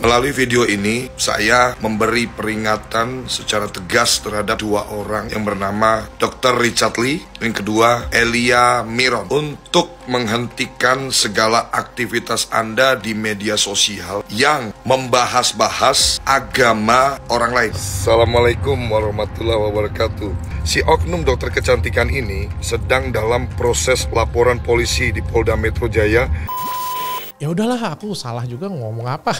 Melalui video ini, saya memberi peringatan secara tegas terhadap dua orang yang bernama Dr. Richard Lee dan kedua Elia Miron untuk menghentikan segala aktivitas Anda di media sosial yang membahas-bahas agama orang lain. Assalamualaikum warahmatullahi wabarakatuh. Si oknum dokter kecantikan ini sedang dalam proses laporan polisi di Polda Metro Jaya ya udahlah aku salah juga ngomong apa.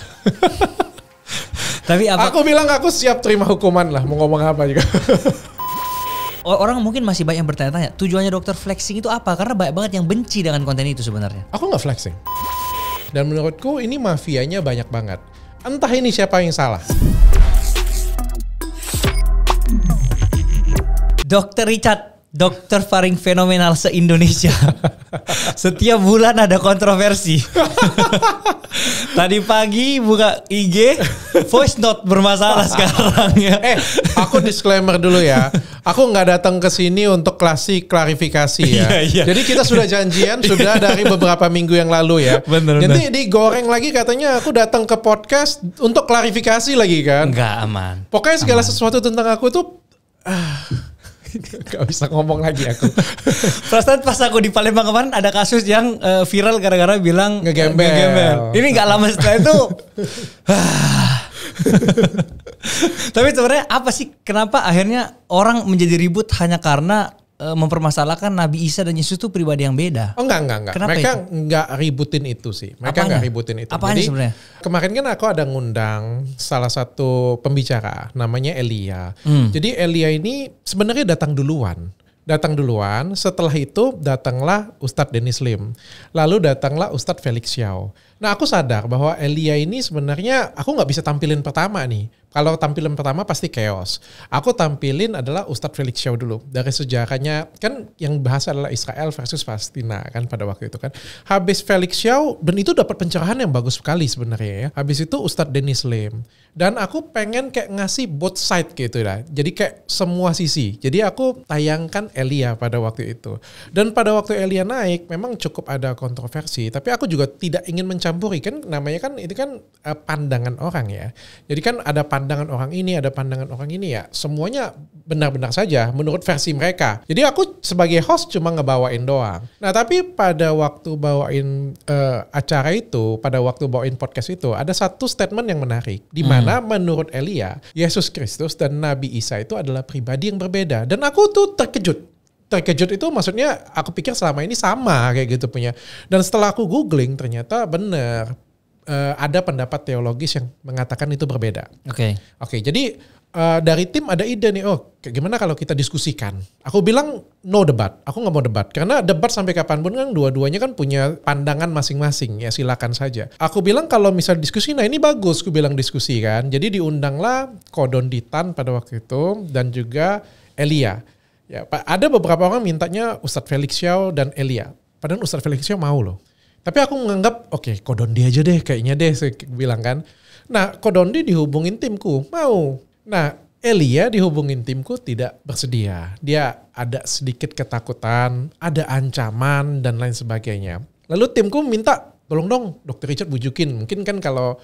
Tapi apa? Aku bilang aku siap terima hukuman lah, mau ngomong apa juga. Orang mungkin masih banyak yang bertanya-tanya, tujuannya dokter flexing itu apa? Karena banyak banget yang benci dengan konten itu sebenarnya. Aku nggak flexing. Dan menurutku ini mafianya banyak banget. Entah ini siapa yang salah. Dokter Richard dokter paling fenomenal se-Indonesia. Setiap bulan ada kontroversi. Tadi pagi buka IG, voice note bermasalah sekarang ya. Eh, aku disclaimer dulu ya. Aku nggak datang ke sini untuk klasi klarifikasi ya. Yeah, yeah. Jadi kita sudah janjian sudah dari beberapa minggu yang lalu ya. Bener, Jadi bener. digoreng lagi katanya aku datang ke podcast untuk klarifikasi lagi kan. Enggak aman. Pokoknya segala aman. sesuatu tentang aku tuh ah, Gak bisa ngomong lagi aku. Perasaan pas aku di Palembang kemarin ada kasus yang uh, viral gara-gara bilang eh, ngegembel. ngegembel. Ini gak lama setelah itu. Tapi sebenarnya apa sih kenapa akhirnya orang menjadi ribut hanya karena Eh, mempermasalahkan Nabi Isa dan Yesus itu pribadi yang beda. Oh enggak enggak enggak. Kenapa Mereka itu? enggak ributin itu sih. Mereka Apanya? enggak ributin itu. Apa Jadi sebenarnya? kemarin kan aku ada ngundang salah satu pembicara namanya Elia. Hmm. Jadi Elia ini sebenarnya datang duluan datang duluan. Setelah itu datanglah Ustadz Denis Lim. Lalu datanglah Ustadz Felix Xiao. Nah aku sadar bahwa Elia ini sebenarnya aku nggak bisa tampilin pertama nih kalau tampilan pertama pasti chaos. Aku tampilin adalah Ustadz Felix Shaw dulu dari sejarahnya kan yang bahasa adalah Israel versus Palestina kan pada waktu itu kan. Habis Felix Shaw dan itu dapat pencerahan yang bagus sekali sebenarnya ya. Habis itu Ustadz Dennis Lim dan aku pengen kayak ngasih both side gitu lah. Ya. Jadi kayak semua sisi. Jadi aku tayangkan Elia pada waktu itu. Dan pada waktu Elia naik memang cukup ada kontroversi, tapi aku juga tidak ingin mencampuri kan namanya kan itu kan eh, pandangan orang ya. Jadi kan ada pandangan pandangan orang ini, ada pandangan orang ini ya. Semuanya benar-benar saja menurut versi mereka. Jadi aku sebagai host cuma ngebawain doang. Nah tapi pada waktu bawain uh, acara itu, pada waktu bawain podcast itu, ada satu statement yang menarik. Di hmm. mana hmm. menurut Elia, Yesus Kristus dan Nabi Isa itu adalah pribadi yang berbeda. Dan aku tuh terkejut terkejut itu maksudnya aku pikir selama ini sama kayak gitu punya. Dan setelah aku googling ternyata benar uh, ada pendapat teologis yang mengatakan itu berbeda. Oke. Okay. Oke, okay, jadi uh, dari tim ada ide nih, oh gimana kalau kita diskusikan? Aku bilang no debat, aku nggak mau debat karena debat sampai kapanpun kan dua-duanya kan punya pandangan masing-masing ya silakan saja. Aku bilang kalau misal diskusi, nah ini bagus, aku bilang diskusi kan. Jadi diundanglah Kodon Ditan pada waktu itu dan juga Elia. Ya, ada beberapa orang mintanya Ustadz Felix Xiao dan Elia. Padahal Ustadz Felix Xiao mau loh. Tapi aku menganggap oke okay, Kodondi aja deh kayaknya deh saya bilang kan. Nah Kodondi dihubungin timku mau. Nah Elia dihubungin timku tidak bersedia. Dia ada sedikit ketakutan, ada ancaman dan lain sebagainya. Lalu timku minta tolong dong dokter Richard bujukin. Mungkin kan kalau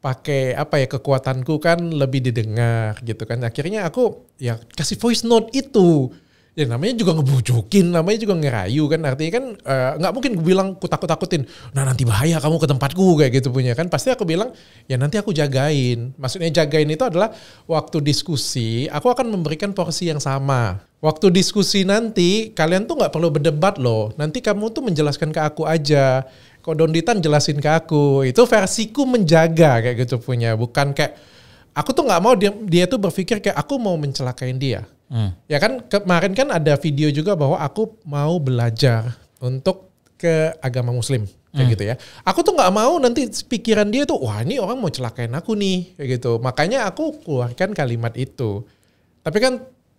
pakai apa ya kekuatanku kan lebih didengar gitu kan. Akhirnya aku ya kasih voice note itu Ya namanya juga ngebujukin, namanya juga ngerayu kan. Artinya kan eh, nggak uh, mungkin gue bilang ku takut takutin. Nah nanti bahaya kamu ke tempatku kayak gitu punya kan. Pasti aku bilang ya nanti aku jagain. Maksudnya jagain itu adalah waktu diskusi aku akan memberikan porsi yang sama. Waktu diskusi nanti kalian tuh nggak perlu berdebat loh. Nanti kamu tuh menjelaskan ke aku aja. Kok Donditan jelasin ke aku. Itu versiku menjaga kayak gitu punya. Bukan kayak aku tuh nggak mau dia, dia tuh berpikir kayak aku mau mencelakain dia Hmm. Ya kan kemarin kan ada video juga bahwa aku mau belajar untuk ke agama muslim kayak hmm. gitu ya. Aku tuh nggak mau nanti pikiran dia tuh wah ini orang mau celakain aku nih kayak gitu. Makanya aku keluarkan kalimat itu. Tapi kan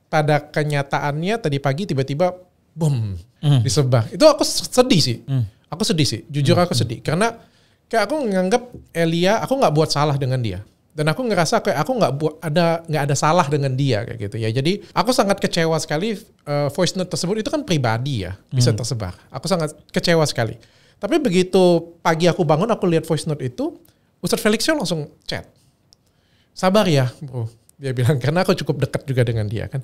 pada kenyataannya tadi pagi tiba-tiba bom hmm. disebar. Itu aku sedih sih. Hmm. Aku sedih sih. Jujur hmm. aku sedih karena kayak aku menganggap Elia aku nggak buat salah dengan dia dan aku ngerasa kayak aku nggak buat ada nggak ada salah dengan dia kayak gitu ya jadi aku sangat kecewa sekali uh, voice note tersebut itu kan pribadi ya bisa hmm. tersebar aku sangat kecewa sekali tapi begitu pagi aku bangun aku lihat voice note itu Ustadz Felixio langsung chat sabar ya bro dia bilang karena aku cukup dekat juga dengan dia kan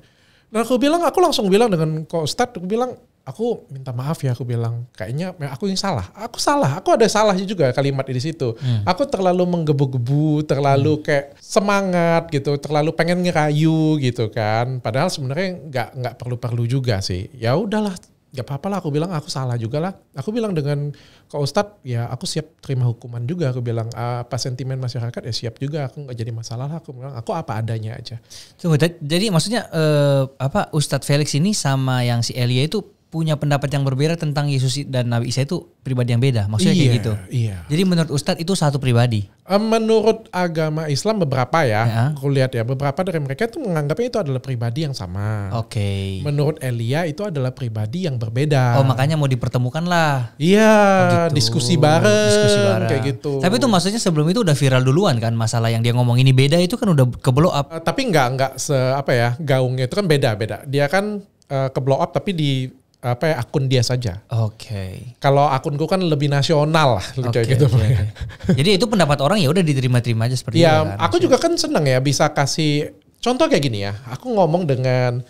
Nah aku bilang, aku langsung bilang dengan kok Ustadz, aku bilang, aku minta maaf ya aku bilang kayaknya aku yang salah aku salah aku ada salahnya juga kalimat di situ hmm. aku terlalu menggebu-gebu terlalu hmm. kayak semangat gitu terlalu pengen ngerayu gitu kan padahal sebenarnya nggak nggak perlu-perlu juga sih ya udahlah gak apa-apa lah aku bilang aku salah juga lah aku bilang dengan ke ustad ya aku siap terima hukuman juga aku bilang ah, apa sentimen masyarakat ya siap juga aku nggak jadi masalah lah aku bilang aku apa adanya aja Tunggu, jadi maksudnya eh, apa ustadz Felix ini sama yang si Elia itu punya pendapat yang berbeda tentang Yesus dan Nabi Isa itu pribadi yang beda. Maksudnya iya, kayak gitu. Iya. Jadi menurut Ustadz itu satu pribadi. Eh, menurut agama Islam beberapa ya, ya. aku lihat ya beberapa dari mereka itu menganggapnya itu adalah pribadi yang sama. Oke. Okay. Menurut Elia itu adalah pribadi yang berbeda. Oh makanya mau dipertemukan lah. Iya. Oh, gitu. Diskusi bareng. Diskusi bareng kayak gitu. Tapi itu maksudnya sebelum itu udah viral duluan kan masalah yang dia ngomong ini beda itu kan udah keblow up. Uh, tapi nggak nggak se apa ya gaungnya itu kan beda beda. Dia kan uh, eh, keblow up tapi di apa ya, akun dia saja. Oke. Okay. Kalau akun gue kan lebih nasional lah okay, kayak gitu. okay. Jadi itu pendapat orang ya udah diterima-terima aja seperti ya, itu. Ya, aku juga kan seneng ya bisa kasih contoh kayak gini ya. Aku ngomong dengan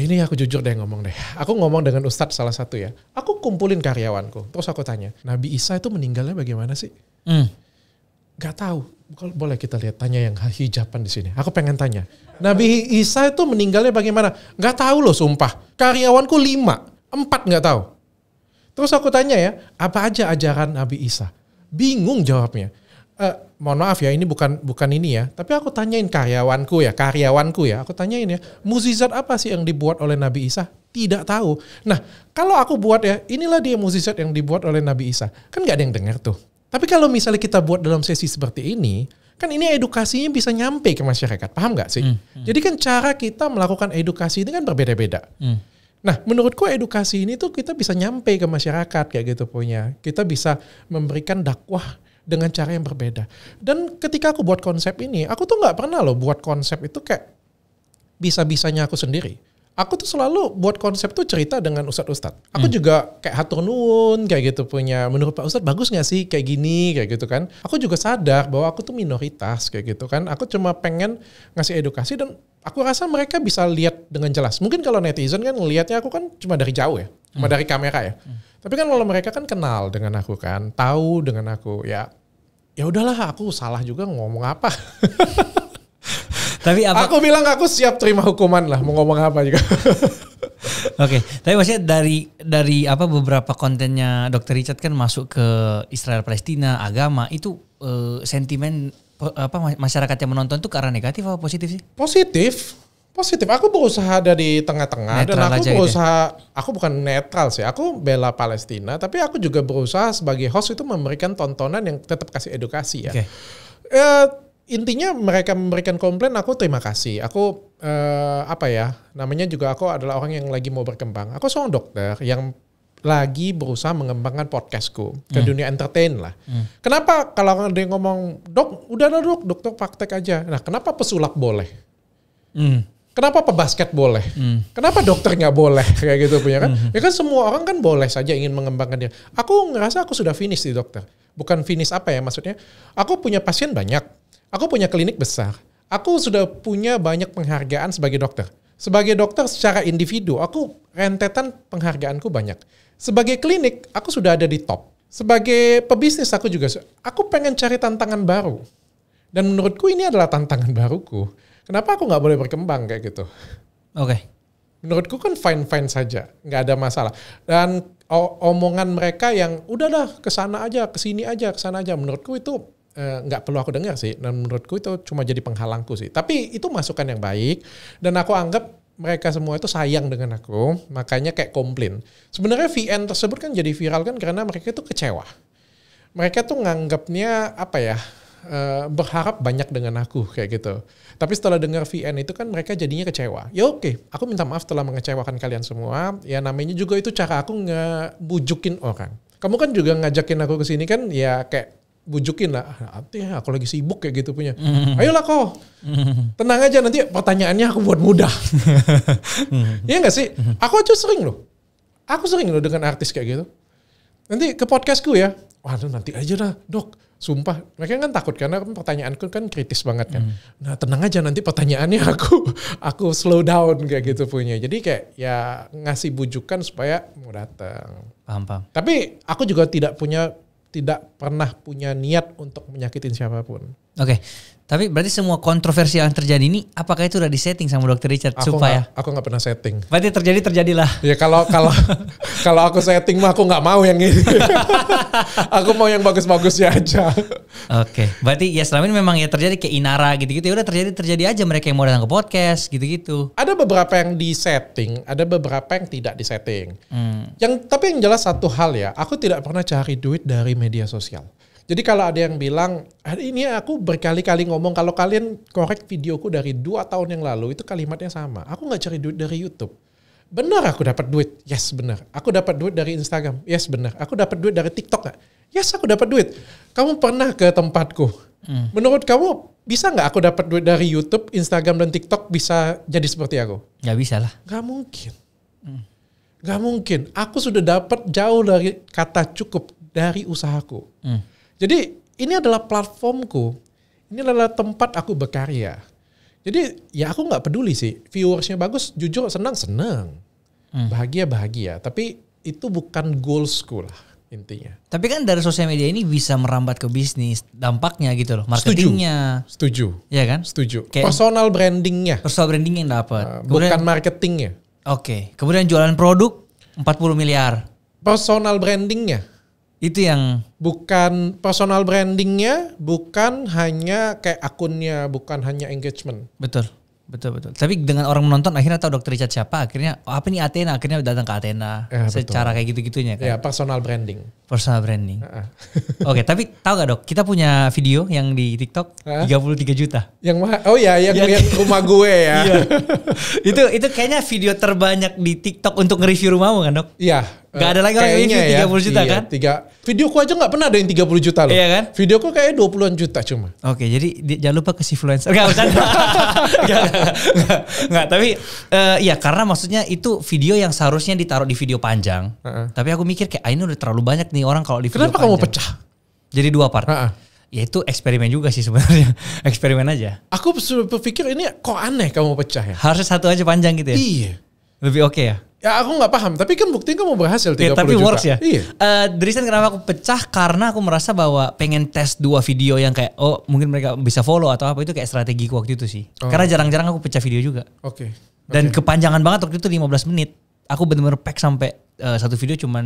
ini aku jujur deh ngomong deh. Aku ngomong dengan ustadz salah satu ya. Aku kumpulin karyawanku. Terus aku tanya, Nabi Isa itu meninggalnya bagaimana sih? Hmm. Gak tahu. Boleh kita lihat tanya yang hijaban di sini. Aku pengen tanya. Nabi Isa itu meninggalnya bagaimana? Gak tahu loh sumpah. Karyawanku lima, empat gak tahu. Terus aku tanya ya, apa aja ajaran Nabi Isa? Bingung jawabnya. Eh, mohon maaf ya, ini bukan bukan ini ya. Tapi aku tanyain karyawanku ya, karyawanku ya. Aku tanyain ya, muzizat apa sih yang dibuat oleh Nabi Isa? Tidak tahu. Nah, kalau aku buat ya, inilah dia muzizat yang dibuat oleh Nabi Isa. Kan nggak ada yang dengar tuh tapi kalau misalnya kita buat dalam sesi seperti ini, kan ini edukasinya bisa nyampe ke masyarakat, paham nggak sih? Hmm, hmm. Jadi kan cara kita melakukan edukasi ini kan berbeda-beda. Hmm. Nah, menurutku edukasi ini tuh kita bisa nyampe ke masyarakat kayak gitu punya. Kita bisa memberikan dakwah dengan cara yang berbeda. Dan ketika aku buat konsep ini, aku tuh nggak pernah loh buat konsep itu kayak bisa-bisanya aku sendiri aku tuh selalu buat konsep tuh cerita dengan ustad-ustad. Aku hmm. juga kayak hatur nuwun kayak gitu punya. Menurut Pak Ustad bagus nggak sih kayak gini kayak gitu kan? Aku juga sadar bahwa aku tuh minoritas kayak gitu kan. Aku cuma pengen ngasih edukasi dan aku rasa mereka bisa lihat dengan jelas. Mungkin kalau netizen kan ngelihatnya aku kan cuma dari jauh ya, cuma hmm. dari kamera ya. Hmm. Tapi kan kalau mereka kan kenal dengan aku kan, tahu dengan aku ya. Ya udahlah, aku salah juga ngomong apa. tapi apa? Aku bilang aku siap terima hukuman lah. Mau ngomong apa juga. Oke, okay. tapi maksudnya dari dari apa beberapa kontennya dokter Richard kan masuk ke Israel Palestina, agama itu uh, sentimen apa masyarakat yang menonton itu karena negatif atau positif sih? Positif positif. Aku berusaha ada di tengah-tengah dan aku gitu ya? berusaha gitu. aku bukan netral sih. Aku bela Palestina, tapi aku juga berusaha sebagai host itu memberikan tontonan yang tetap kasih edukasi ya. Okay. Ya, intinya mereka memberikan komplain aku terima kasih aku eh, apa ya namanya juga aku adalah orang yang lagi mau berkembang aku seorang dokter yang lagi berusaha mengembangkan podcastku ke hmm. dunia entertain lah. mm. Kenapa kalau ada yang ngomong dok, udah ada dok, dokter praktek aja. Nah, kenapa pesulap boleh? mm. Kenapa pebasket boleh? Hmm. Kenapa dokter nggak boleh kayak gitu punya kan? Hmm. Ya kan semua orang kan boleh saja ingin mengembangkan dia. Aku ngerasa aku sudah finish di dokter. Bukan finish apa ya maksudnya? Aku punya pasien banyak Aku punya klinik besar. Aku sudah punya banyak penghargaan sebagai dokter. Sebagai dokter secara individu, aku rentetan penghargaanku banyak. Sebagai klinik, aku sudah ada di top. Sebagai pebisnis, aku juga, aku pengen cari tantangan baru. Dan menurutku ini adalah tantangan baruku. Kenapa aku nggak boleh berkembang kayak gitu? Oke. Okay. Menurutku kan fine-fine saja, nggak ada masalah. Dan omongan mereka yang udahlah dah kesana aja, kesini aja, kesana aja, menurutku itu Eh, nggak perlu aku dengar sih. Dan menurutku itu cuma jadi penghalangku sih. Tapi itu masukan yang baik dan aku anggap mereka semua itu sayang dengan aku, makanya kayak komplain. Sebenarnya VN tersebut kan jadi viral kan karena mereka itu kecewa. Mereka tuh nganggapnya apa ya? Uh, berharap banyak dengan aku kayak gitu. Tapi setelah dengar VN itu kan mereka jadinya kecewa. Ya oke, okay, aku minta maaf telah mengecewakan kalian semua. Ya namanya juga itu cara aku ngebujukin orang. Kamu kan juga ngajakin aku ke sini kan ya kayak bujukin lah nah, nanti ya, aku lagi sibuk kayak gitu punya mm. ayolah kok hmm. tenang aja nanti pertanyaannya aku buat mudah mm. iya gak sih hmm. aku aja sering loh aku sering loh dengan artis kayak gitu nanti ke podcastku ya waduh nanti aja lah dok sumpah mereka kan takut karena pertanyaanku kan kritis banget kan hmm. nah tenang aja nanti pertanyaannya aku aku slow down kayak gitu punya jadi kayak ya ngasih bujukan supaya mau datang tapi aku juga tidak punya tidak pernah punya niat untuk menyakitin siapapun. Oke. Okay. Tapi berarti semua kontroversi yang terjadi ini apakah itu udah disetting sama dokter Richard aku supaya gak, ya. aku nggak pernah setting. Berarti terjadi terjadilah. Ya kalau kalau kalau aku setting mah aku nggak mau yang ini. aku mau yang bagus-bagusnya aja. Oke. Okay. Berarti ya selama ini memang ya terjadi kayak Inara gitu-gitu ya udah terjadi terjadi aja mereka yang mau datang ke podcast gitu-gitu. Ada beberapa yang disetting, ada beberapa yang tidak disetting. Hmm. Yang tapi yang jelas satu hal ya, aku tidak pernah cari duit dari media sosial. Jadi kalau ada yang bilang, ah, ini aku berkali-kali ngomong, kalau kalian korek videoku dari dua tahun yang lalu, itu kalimatnya sama. Aku nggak cari duit dari Youtube. Benar aku dapat duit. Yes, benar. Aku dapat duit dari Instagram. Yes, benar. Aku dapat duit dari TikTok. Gak? Yes, aku dapat duit. Kamu pernah ke tempatku. Hmm. Menurut kamu bisa nggak aku dapat duit dari YouTube, Instagram dan TikTok bisa jadi seperti aku? Gak bisa lah. Gak mungkin. Hmm. Gak mungkin. Aku sudah dapat jauh dari kata cukup dari usahaku. Hmm jadi ini adalah platformku. Ini adalah tempat aku berkarya. Jadi ya aku nggak peduli sih viewersnya bagus, jujur senang senang, hmm. bahagia bahagia. Tapi itu bukan goalsku lah intinya. Tapi kan dari sosial media ini bisa merambat ke bisnis, dampaknya gitu loh, marketingnya. Setuju. Setuju. Ya kan? Setuju. Kayak personal brandingnya. Personal branding yang dapat. Uh, Kemudian, bukan marketingnya. Oke. Okay. Kemudian jualan produk 40 miliar. Personal brandingnya itu yang bukan personal brandingnya, bukan hanya kayak akunnya, bukan hanya engagement. Betul, betul betul. Tapi dengan orang menonton akhirnya tahu Dokter Richard siapa, akhirnya oh, apa nih Athena, akhirnya datang ke Athena. Ya, secara betul. kayak gitu-gitunya kan. Ya personal branding personal branding. Uh -uh. Oke, okay, tapi tahu gak dok? Kita punya video yang di TikTok uh huh 33 juta. Yang mah Oh ya, yang, yang, yang rumah gue ya. iya. itu itu kayaknya video terbanyak di TikTok untuk nge-review rumahmu kan, Dok? Iya. Gak ada lagi orang yang review ya, 30 juta iya, kan? Tiga. Video ku aja gak pernah ada yang 30 juta loh. Iya kan? Video kayaknya dua 20-an juta cuma. Oke, okay, jadi di, jangan lupa ke influencer. Enggak, enggak, enggak, enggak, tapi uh, ya karena maksudnya itu video yang seharusnya ditaruh di video panjang. Uh -uh. Tapi aku mikir kayak ah, ini udah terlalu banyak nih nih orang kalau di video Kenapa kamu pecah? Jadi dua part. Uh -uh. Ya itu eksperimen juga sih sebenarnya. eksperimen aja. Aku berpikir ini kok aneh kamu pecah ya. Harusnya satu aja panjang gitu ya. Iya. Lebih oke okay ya. Ya aku gak paham, tapi kan buktinya kamu berhasil 30 ya, tapi juta. works ya. Iya. Uh, the reason kenapa aku pecah karena aku merasa bahwa pengen tes dua video yang kayak oh mungkin mereka bisa follow atau apa itu kayak strategi waktu itu sih. Oh. Karena jarang-jarang aku pecah video juga. Oke. Okay. Okay. Dan kepanjangan banget waktu itu 15 menit aku bener-bener pack sampai uh, satu video cuma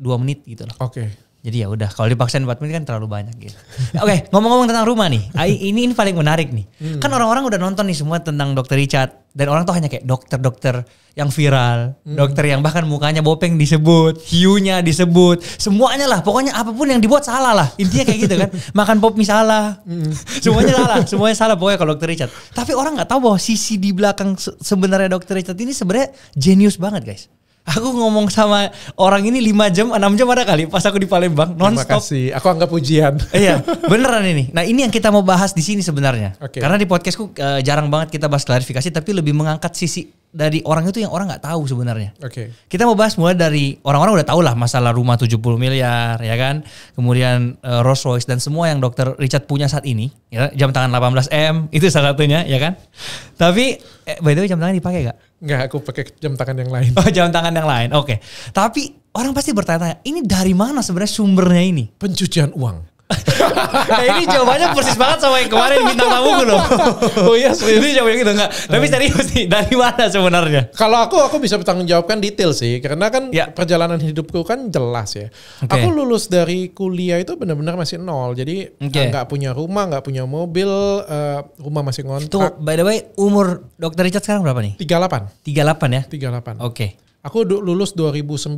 dua menit gitu loh. Oke. Okay. Jadi ya udah kalau dipaksain 4 menit kan terlalu banyak gitu. Oke, okay, ngomong-ngomong tentang rumah nih. ini ini paling menarik nih. Hmm. Kan orang-orang udah nonton nih semua tentang Dr. Richard dan orang tuh hanya kayak dokter-dokter yang viral, hmm. dokter yang bahkan mukanya bopeng disebut, hiunya disebut, semuanya lah, pokoknya apapun yang dibuat salah lah, intinya kayak gitu kan, makan pop salah, hmm. semuanya salah, semuanya salah pokoknya kalau dokter Richard. Tapi orang nggak tahu bahwa sisi di belakang sebenarnya dokter Richard ini sebenarnya genius banget guys. Aku ngomong sama orang ini 5 jam, 6 jam ada kali pas aku di Palembang nonstop. Terima kasih. Aku anggap pujian. iya, beneran ini. Nah, ini yang kita mau bahas di sini sebenarnya. Okay. Karena di podcastku eh, jarang banget kita bahas klarifikasi tapi lebih mengangkat sisi dari orang itu yang orang nggak tahu sebenarnya. Oke. Okay. Kita mau bahas mulai dari orang-orang udah tahu lah masalah rumah 70 miliar ya kan. Kemudian uh, Rolls Royce dan semua yang Dokter Richard punya saat ini ya jam tangan 18M itu salah satunya ya kan. Tapi eh, by the way jam tangan dipakai gak? Nggak, aku pakai jam tangan yang lain. Oh, jam tangan yang lain. Oke. Okay. Tapi orang pasti bertanya-tanya, ini dari mana sebenarnya sumbernya ini? Pencucian uang nah ini jawabannya persis banget sama yang kemarin bintang kamu loh. oh iya serius. Ini yang gitu enggak. Tapi iya. serius nih, dari mana sebenarnya? Kalau aku, aku bisa bertanggung jawabkan detail sih. Karena kan ya. perjalanan hidupku kan jelas ya. Okay. Aku lulus dari kuliah itu benar-benar masih nol. Jadi okay. punya rumah, nggak punya mobil, uh, rumah masih ngontrak. Tuh, by the way, umur Dokter Richard sekarang berapa nih? 38. 38 ya? 38. Oke. Okay. Aku lulus 2009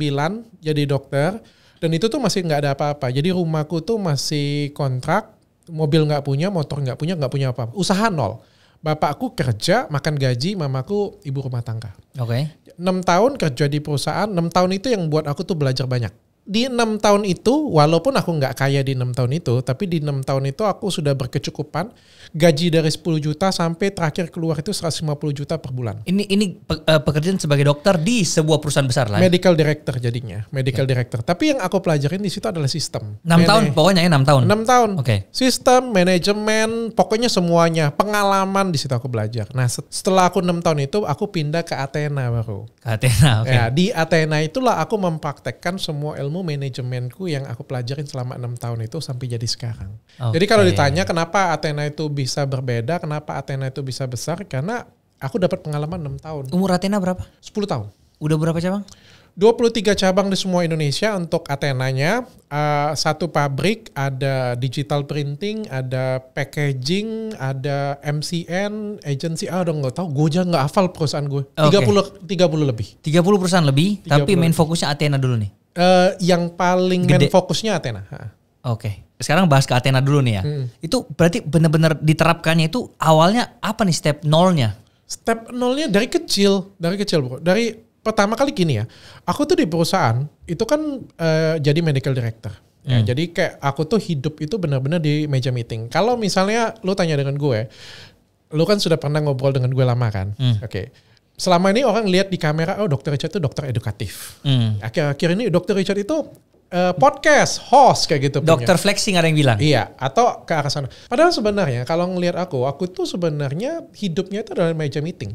jadi dokter dan itu tuh masih nggak ada apa-apa. Jadi rumahku tuh masih kontrak, mobil nggak punya, motor nggak punya, nggak punya apa-apa. Usaha nol. Bapakku kerja, makan gaji, mamaku ibu rumah tangga. Oke. Okay. enam tahun kerja di perusahaan, enam tahun itu yang buat aku tuh belajar banyak di enam tahun itu, walaupun aku nggak kaya di enam tahun itu, tapi di enam tahun itu aku sudah berkecukupan. Gaji dari 10 juta sampai terakhir keluar itu 150 juta per bulan. Ini ini eh, pekerjaan sebagai dokter di sebuah perusahaan besar lah. Ya? Medical director jadinya, medical okay. Ya. director. Tapi yang aku pelajarin di situ adalah sistem. enam tahun pokoknya ya enam tahun. enam tahun. Oke. Okay. Sistem, manajemen, pokoknya semuanya, pengalaman di situ aku belajar. Nah, setelah aku enam tahun itu aku pindah ke Athena baru. Athena, oke. Okay. Ya, di Athena itulah aku mempraktekkan semua ilmu ilmu manajemenku yang aku pelajarin selama enam tahun itu sampai jadi sekarang. Okay. Jadi kalau ditanya kenapa Athena itu bisa berbeda, kenapa Athena itu bisa besar, karena aku dapat pengalaman enam tahun. Umur Athena berapa? 10 tahun. Udah berapa cabang? 23 cabang di semua Indonesia untuk Atenanya. Uh, satu pabrik, ada digital printing, ada packaging, ada MCN, agency, ah udah nggak tahu, gue aja nggak hafal perusahaan gue. Okay. 30, 30 lebih. 30 perusahaan lebih, 30 tapi main fokusnya Atena dulu nih? Uh, yang paling Gede. main fokusnya Atena. Oke. Okay. Sekarang bahas ke Athena dulu nih ya. Hmm. Itu berarti benar-benar diterapkannya itu awalnya apa nih step nolnya? Step nolnya dari kecil, dari kecil bro. Dari pertama kali gini ya, aku tuh di perusahaan itu kan uh, jadi medical director. Ya, hmm. Jadi kayak aku tuh hidup itu benar-benar di meja meeting. Kalau misalnya lu tanya dengan gue, lu kan sudah pernah ngobrol dengan gue lama kan? Hmm. Oke. Okay. Selama ini orang lihat di kamera, oh dokter Richard itu dokter edukatif. Hmm. Akhir-akhir ini dokter Richard itu uh, podcast host kayak gitu. Dokter flexing ada yang bilang. Iya, atau ke arah sana. Padahal sebenarnya kalau ngelihat aku, aku tuh sebenarnya hidupnya itu adalah meja meeting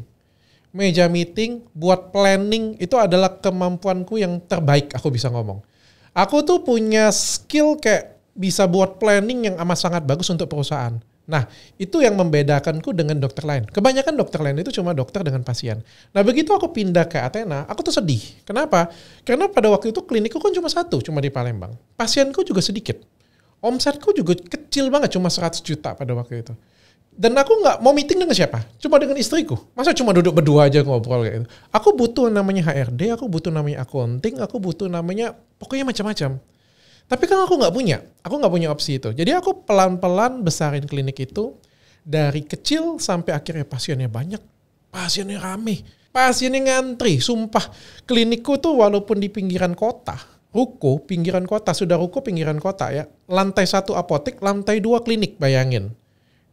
meja meeting, buat planning itu adalah kemampuanku yang terbaik aku bisa ngomong. Aku tuh punya skill kayak bisa buat planning yang amat sangat bagus untuk perusahaan. Nah, itu yang membedakanku dengan dokter lain. Kebanyakan dokter lain itu cuma dokter dengan pasien. Nah, begitu aku pindah ke Athena, aku tuh sedih. Kenapa? Karena pada waktu itu klinikku kan cuma satu, cuma di Palembang. Pasienku juga sedikit. Omsetku juga kecil banget, cuma 100 juta pada waktu itu. Dan aku nggak mau meeting dengan siapa, cuma dengan istriku. Masa cuma duduk berdua aja ngobrol kayak gitu. Aku butuh namanya HRD, aku butuh namanya accounting, aku butuh namanya pokoknya macam-macam. Tapi kan aku nggak punya, aku nggak punya opsi itu. Jadi aku pelan-pelan besarin klinik itu dari kecil sampai akhirnya pasiennya banyak, pasiennya rame, pasiennya ngantri. Sumpah klinikku tuh walaupun di pinggiran kota, ruko pinggiran kota sudah ruko pinggiran kota ya lantai satu apotek lantai dua klinik bayangin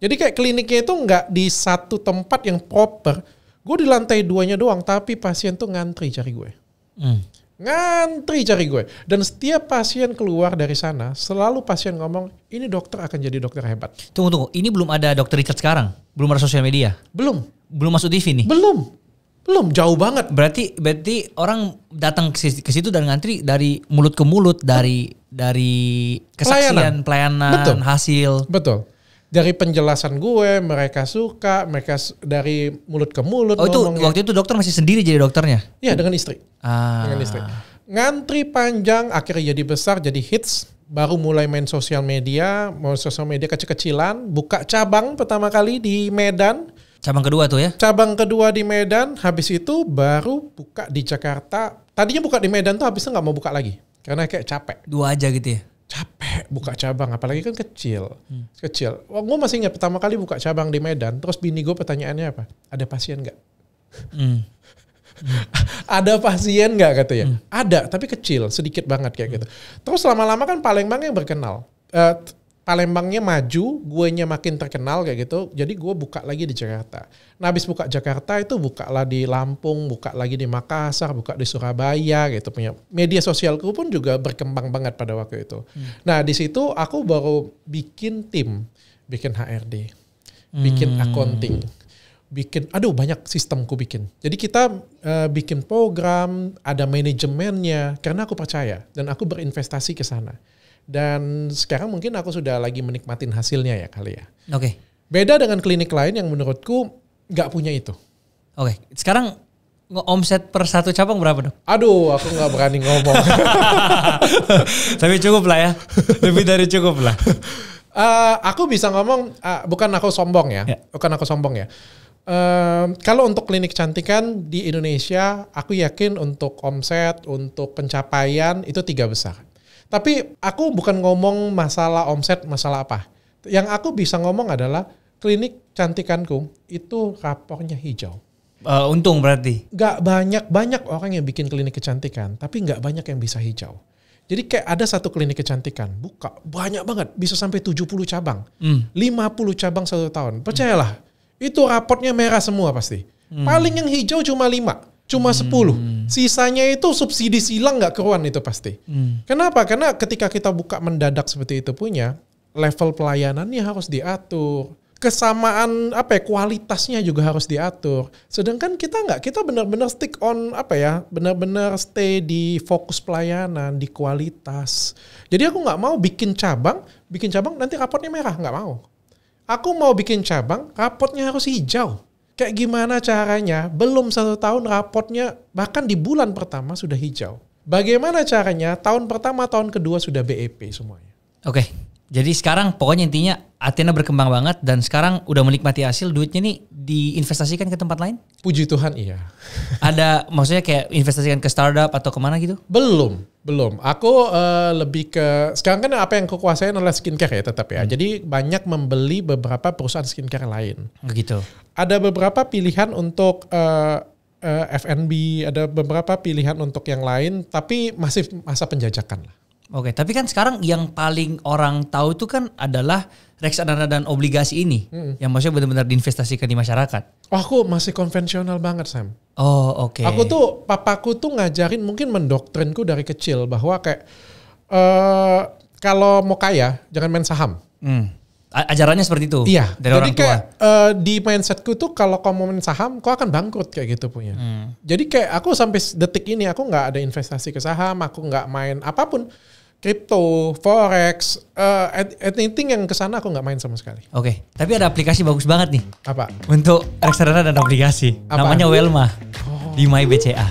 jadi kayak kliniknya itu nggak di satu tempat yang proper. Gue di lantai duanya doang, tapi pasien tuh ngantri cari gue. Hmm. Ngantri cari gue. Dan setiap pasien keluar dari sana, selalu pasien ngomong, ini dokter akan jadi dokter hebat. Tunggu, tunggu. Ini belum ada dokter Richard sekarang? Belum ada sosial media? Belum. Belum masuk TV nih? Belum. Belum jauh banget. Berarti berarti orang datang ke situ dan ngantri dari mulut ke mulut dari dari kesaksian pelayanan, pelayanan Betul. hasil. Betul dari penjelasan gue mereka suka mereka dari mulut ke mulut oh itu waktu itu dokter masih sendiri jadi dokternya iya dengan istri ah. dengan istri ngantri panjang akhirnya jadi besar jadi hits baru mulai main sosial media mau sosial media kecil-kecilan buka cabang pertama kali di Medan cabang kedua tuh ya cabang kedua di Medan habis itu baru buka di Jakarta tadinya buka di Medan tuh habisnya nggak mau buka lagi karena kayak capek dua aja gitu ya capek buka cabang apalagi kan kecil hmm. kecil wah gue masih ingat pertama kali buka cabang di Medan terus bini gue pertanyaannya apa ada pasien nggak hmm. hmm. ada pasien nggak katanya hmm. ada tapi kecil sedikit banget kayak hmm. gitu terus lama-lama kan paling yang berkenal uh, Palembangnya maju, guenya makin terkenal kayak gitu. Jadi gue buka lagi di Jakarta. Nah habis buka Jakarta itu buka lah di Lampung, buka lagi di Makassar, buka di Surabaya gitu punya. Media sosialku pun juga berkembang banget pada waktu itu. Hmm. Nah di situ aku baru bikin tim, bikin HRD, hmm. bikin hmm. accounting, bikin aduh banyak sistemku bikin. Jadi kita uh, bikin program, ada manajemennya karena aku percaya dan aku berinvestasi ke sana. Dan sekarang mungkin aku sudah lagi menikmati hasilnya ya kali ya. Oke. Okay. Beda dengan klinik lain yang menurutku nggak punya itu. Oke. Okay. Sekarang omset per satu cabang berapa dong? Aduh, aku nggak berani ngomong. Tapi cukup lah ya, lebih dari cukup lah. Uh, aku bisa ngomong, uh, bukan aku sombong ya, ya. bukan aku sombong ya. Uh, kalau untuk klinik cantikan di Indonesia, aku yakin untuk omset, untuk pencapaian itu tiga besar. Tapi aku bukan ngomong masalah omset, masalah apa. Yang aku bisa ngomong adalah klinik cantikanku itu rapornya hijau. Uh, untung berarti? Gak banyak-banyak orang yang bikin klinik kecantikan, tapi gak banyak yang bisa hijau. Jadi kayak ada satu klinik kecantikan, buka banyak banget, bisa sampai 70 cabang. Hmm. 50 cabang satu tahun. Percayalah, hmm. itu rapotnya merah semua pasti. Hmm. Paling yang hijau cuma 5 cuma hmm. 10. Sisanya itu subsidi silang nggak keruan itu pasti. Hmm. Kenapa? Karena ketika kita buka mendadak seperti itu punya, level pelayanannya harus diatur. Kesamaan apa ya kualitasnya juga harus diatur. Sedangkan kita nggak, kita benar-benar stick on apa ya, benar-benar stay di fokus pelayanan, di kualitas. Jadi aku nggak mau bikin cabang, bikin cabang nanti rapotnya merah nggak mau. Aku mau bikin cabang, rapotnya harus hijau Kayak gimana caranya? Belum satu tahun rapotnya, bahkan di bulan pertama sudah hijau. Bagaimana caranya? Tahun pertama, tahun kedua sudah BEP semuanya. Oke. Okay. Jadi sekarang pokoknya intinya Athena berkembang banget dan sekarang udah menikmati hasil duitnya nih diinvestasikan ke tempat lain? Puji Tuhan iya. Ada maksudnya kayak investasikan ke startup atau kemana gitu? Belum, belum. Aku uh, lebih ke sekarang kan apa yang kekuasaan kuasain adalah skincare ya tetap ya. Hmm. Jadi banyak membeli beberapa perusahaan skincare lain. Begitu. Oh, ada beberapa pilihan untuk uh, eh, eh, FNB F&B, ada beberapa pilihan untuk yang lain, tapi masih masa penjajakan lah. Oke, okay, tapi kan sekarang yang paling orang tahu itu kan adalah reksadana dan obligasi ini, hmm. yang maksudnya benar-benar diinvestasikan di masyarakat. Oh, aku masih konvensional banget Sam. Oh oke. Okay. Aku tuh papaku tuh ngajarin mungkin mendoktrinku dari kecil bahwa kayak uh, kalau mau kaya jangan main saham. Hmm. Ajarannya seperti itu. Iya. Dari Jadi orang tua. kayak uh, di mindsetku tuh kalau kau mau main saham, kau akan bangkrut kayak gitu punya. Hmm. Jadi kayak aku sampai detik ini aku nggak ada investasi ke saham, aku nggak main apapun crypto, forex, uh, anything yang ke sana aku nggak main sama sekali. Oke, okay. tapi ada aplikasi bagus banget nih. Apa? Untuk reksadana dan aplikasi. Apa? Namanya Welma oh. di My BCA. Oke.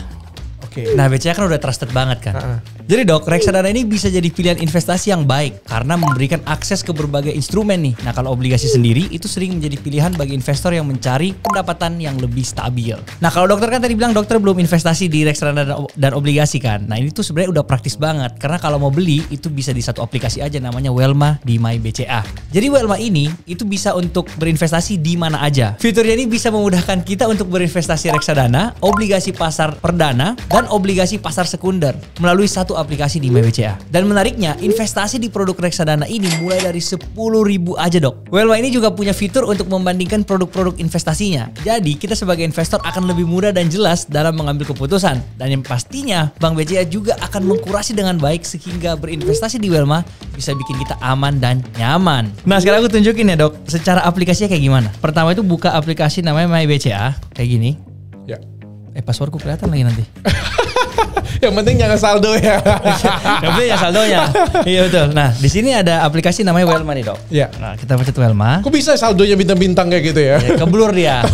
Okay. Nah BCA kan udah trusted banget kan. Uh -uh. Jadi dok, reksadana ini bisa jadi pilihan investasi yang baik karena memberikan akses ke berbagai instrumen nih. Nah kalau obligasi sendiri itu sering menjadi pilihan bagi investor yang mencari pendapatan yang lebih stabil. Nah kalau dokter kan tadi bilang dokter belum investasi di reksadana dan, obligasi kan. Nah ini tuh sebenarnya udah praktis banget karena kalau mau beli itu bisa di satu aplikasi aja namanya Welma di My BCA. Jadi Welma ini itu bisa untuk berinvestasi di mana aja. Fiturnya ini bisa memudahkan kita untuk berinvestasi reksadana, obligasi pasar perdana, dan obligasi pasar sekunder melalui satu satu aplikasi di MBCA. Dan menariknya, investasi di produk reksadana ini mulai dari 10 ribu aja dok. Wellwa ini juga punya fitur untuk membandingkan produk-produk investasinya. Jadi kita sebagai investor akan lebih mudah dan jelas dalam mengambil keputusan. Dan yang pastinya, Bank BCA juga akan mengkurasi dengan baik sehingga berinvestasi di Welma bisa bikin kita aman dan nyaman. Nah sekarang aku tunjukin ya dok, secara aplikasinya kayak gimana? Pertama itu buka aplikasi namanya MyBCA, kayak gini. Ya. Eh passwordku kelihatan lagi nanti. yang penting jangan saldo ya. yang penting ya saldonya. iya betul. Nah, di sini ada aplikasi namanya Welma nih, Dok. Iya. Nah, kita pencet Welma. Kok bisa saldonya bintang-bintang kayak gitu ya? ya keblur dia.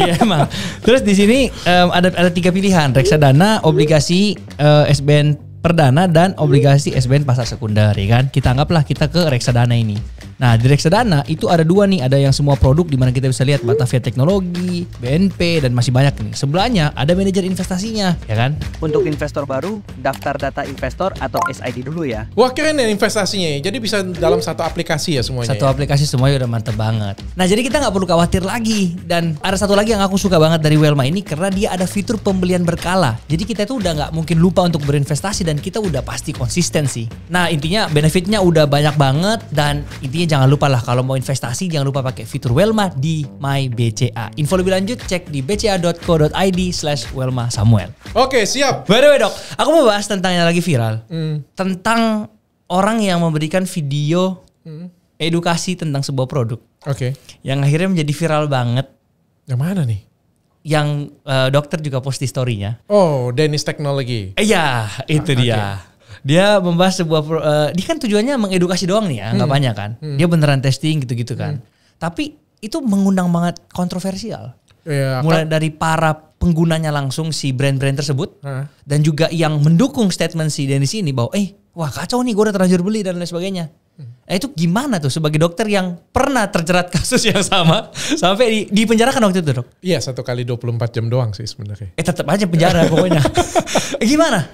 Iya, emang. Terus di sini um, ada ada tiga pilihan, reksadana, obligasi uh, eh, SBN perdana dan obligasi SBN pasar sekunder ya kan. Kita anggaplah kita ke reksadana ini. Nah, di reksadana itu ada dua nih, ada yang semua produk di mana kita bisa lihat Batavia Teknologi, BNP dan masih banyak nih. Sebelahnya ada manajer investasinya, ya kan? Untuk investor baru, daftar data investor atau SID dulu ya. Wah, keren ya investasinya Jadi bisa dalam satu aplikasi ya semuanya. Satu ya? aplikasi semuanya udah mantep banget. Nah, jadi kita nggak perlu khawatir lagi dan ada satu lagi yang aku suka banget dari Welma ini karena dia ada fitur pembelian berkala. Jadi kita itu udah nggak mungkin lupa untuk berinvestasi dan kita udah pasti konsisten sih. Nah, intinya benefitnya udah banyak banget dan intinya jangan lupa lah kalau mau investasi jangan lupa pakai fitur Welma di My BCA. Info lebih lanjut cek di bca.co.id slash Welma Samuel. Oke siap. By the way dok, aku mau bahas tentang yang lagi viral. Mm. Tentang orang yang memberikan video mm. edukasi tentang sebuah produk. Oke. Okay. Yang akhirnya menjadi viral banget. Yang mana nih? Yang uh, dokter juga post di story-nya. Oh, Dennis Technology. Eh, iya, eh, itu ah, dia. Okay dia membahas sebuah uh, dia kan tujuannya mengedukasi doang nih ya, nggak hmm. banyak kan. Hmm. Dia beneran testing gitu-gitu kan. Hmm. Tapi itu mengundang banget kontroversial. Ya, Mulai dari para penggunanya langsung si brand-brand tersebut hmm. dan juga yang mendukung statement si Dennis ini bahwa eh wah kacau nih gue udah terlanjur beli dan lain sebagainya. Nah, itu gimana tuh sebagai dokter yang pernah terjerat kasus yang sama sampai di, di kan waktu itu dok? Iya satu kali 24 jam doang sih sebenarnya. Eh tetap aja penjara pokoknya. Eh, gimana?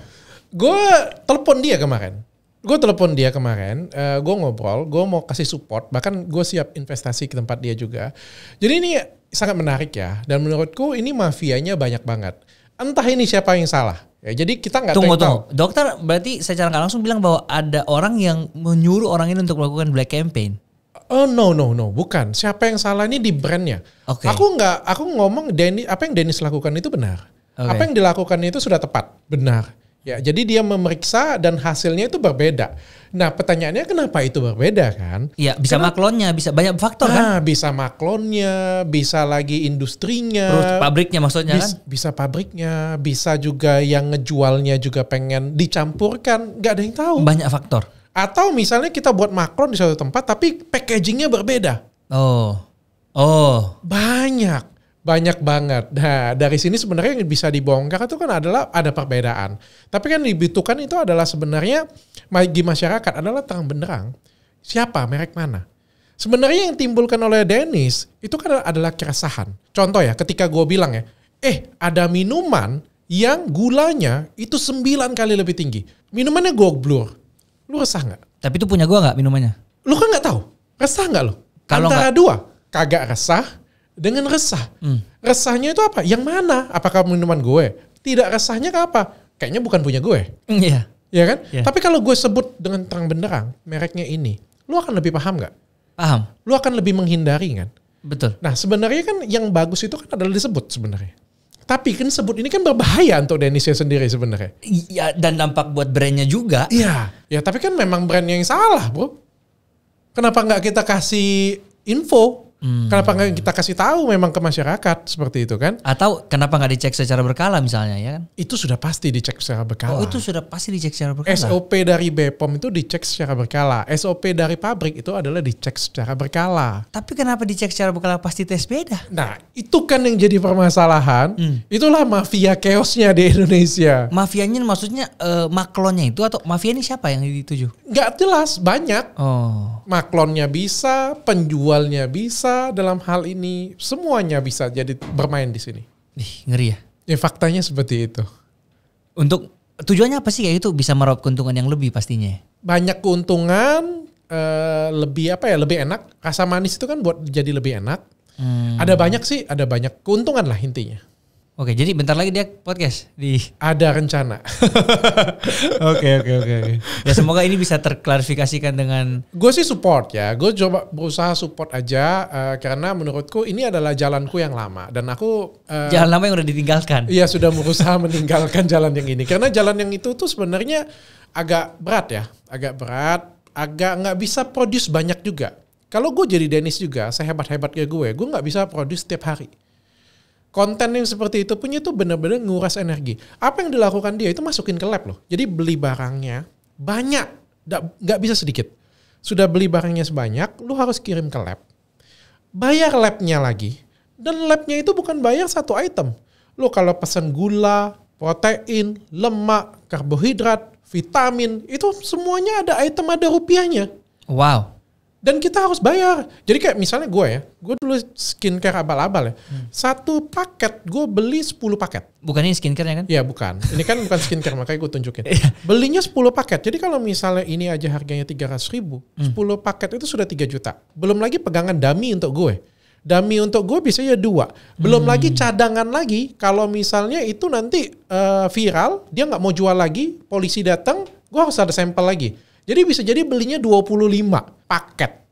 gue telepon dia kemarin gue telepon dia kemarin, uh, eh, gue ngobrol, gue mau kasih support, bahkan gue siap investasi ke tempat dia juga. Jadi ini sangat menarik ya, dan menurutku ini mafianya banyak banget. Entah ini siapa yang salah. Ya, jadi kita nggak tunggu tunggu. Tahu. Dokter berarti secara nggak langsung bilang bahwa ada orang yang menyuruh orang ini untuk melakukan black campaign. Oh no no no, bukan. Siapa yang salah ini di brandnya. Okay. Aku nggak, aku ngomong Denny, apa yang denny lakukan itu benar. Okay. Apa yang dilakukan itu sudah tepat, benar. Ya, jadi dia memeriksa dan hasilnya itu berbeda. Nah, pertanyaannya kenapa itu berbeda kan? Iya, bisa kenapa? maklonnya, bisa banyak faktor nah, kan? bisa maklonnya, bisa lagi industrinya. Terus pabriknya maksudnya bis, kan? Bisa pabriknya, bisa juga yang ngejualnya juga pengen dicampurkan, nggak ada yang tahu. Banyak faktor. Atau misalnya kita buat maklon di suatu tempat tapi packagingnya berbeda. Oh. Oh. Banyak banyak banget. Nah, dari sini sebenarnya yang bisa dibongkar itu kan adalah ada perbedaan. Tapi kan dibutuhkan itu adalah sebenarnya bagi masyarakat adalah terang benderang siapa, merek mana. Sebenarnya yang timbulkan oleh Dennis itu kan adalah keresahan. Contoh ya, ketika gue bilang ya, eh ada minuman yang gulanya itu sembilan kali lebih tinggi. Minumannya gue blur. Lu resah nggak? Tapi itu punya gue gak minumannya? Lu kan gak tahu. Resah nggak lo? Kalau Antara gak... dua. Kagak resah, dengan resah. Hmm. Resahnya itu apa? Yang mana? Apakah minuman gue? Tidak resahnya ke apa? Kayaknya bukan punya gue. Iya. Yeah. Iya kan? Yeah. Tapi kalau gue sebut dengan terang benderang mereknya ini, lu akan lebih paham nggak? Paham. Lu akan lebih menghindari kan? Betul. Nah sebenarnya kan yang bagus itu kan adalah disebut sebenarnya. Tapi kan sebut ini kan berbahaya untuk Denisnya sendiri sebenarnya. Iya dan dampak buat brandnya juga. Iya. Ya tapi kan memang brandnya yang salah bro. Kenapa nggak kita kasih info Hmm. Kenapa nggak kita kasih tahu memang ke masyarakat seperti itu kan? Atau kenapa nggak dicek secara berkala misalnya ya kan? Itu sudah pasti dicek secara berkala. Oh, itu sudah pasti dicek secara berkala. SOP dari BPOM itu dicek secara berkala. SOP dari pabrik itu adalah dicek secara berkala. Tapi kenapa dicek secara berkala pasti tes beda? Nah, itu kan yang jadi permasalahan. Hmm. Itulah mafia chaosnya di Indonesia. Mafianya maksudnya uh, eh, maklonnya itu atau mafia ini siapa yang dituju? Gak jelas, banyak. Oh. Maklonnya bisa, penjualnya bisa bisa dalam hal ini semuanya bisa jadi bermain di sini. Ih, ngeri ya. Ya faktanya seperti itu. Untuk tujuannya apa sih kayak itu bisa meraup keuntungan yang lebih pastinya? Banyak keuntungan, eh, lebih apa ya? Lebih enak. Rasa manis itu kan buat jadi lebih enak. Hmm. Ada banyak sih, ada banyak keuntungan lah intinya. Oke, jadi bentar lagi dia podcast di ada rencana. Oke, oke, oke. Ya semoga ini bisa terklarifikasikan dengan. Gue sih support ya, gue coba berusaha support aja uh, karena menurutku ini adalah jalanku yang lama dan aku uh, jalan lama yang udah ditinggalkan. Iya sudah berusaha meninggalkan jalan yang ini karena jalan yang itu tuh sebenarnya agak berat ya, agak berat, agak nggak bisa produce banyak juga. Kalau gue jadi Dennis juga, sehebat hebatnya gue, gue nggak bisa produce setiap hari konten yang seperti itu punya itu benar-benar nguras energi. Apa yang dilakukan dia itu masukin ke lab loh. Jadi beli barangnya banyak, nggak bisa sedikit. Sudah beli barangnya sebanyak, lu harus kirim ke lab. Bayar labnya lagi. Dan labnya itu bukan bayar satu item. Lu kalau pesan gula, protein, lemak, karbohidrat, vitamin, itu semuanya ada item ada rupiahnya. Wow dan kita harus bayar. Jadi kayak misalnya gue ya, gue dulu skincare abal-abal ya. Hmm. Satu paket gue beli 10 paket. Bukan ini skincare-nya kan? Iya, bukan. Ini kan bukan skincare makanya gue tunjukin. Iya. Belinya 10 paket. Jadi kalau misalnya ini aja harganya 300 ribu, hmm. 10 paket itu sudah 3 juta. Belum lagi pegangan dummy untuk gue. Dami untuk gue bisa ya dua. Belum hmm. lagi cadangan lagi kalau misalnya itu nanti uh, viral, dia nggak mau jual lagi, polisi datang, gue harus ada sampel lagi. Jadi bisa jadi belinya 25 paket.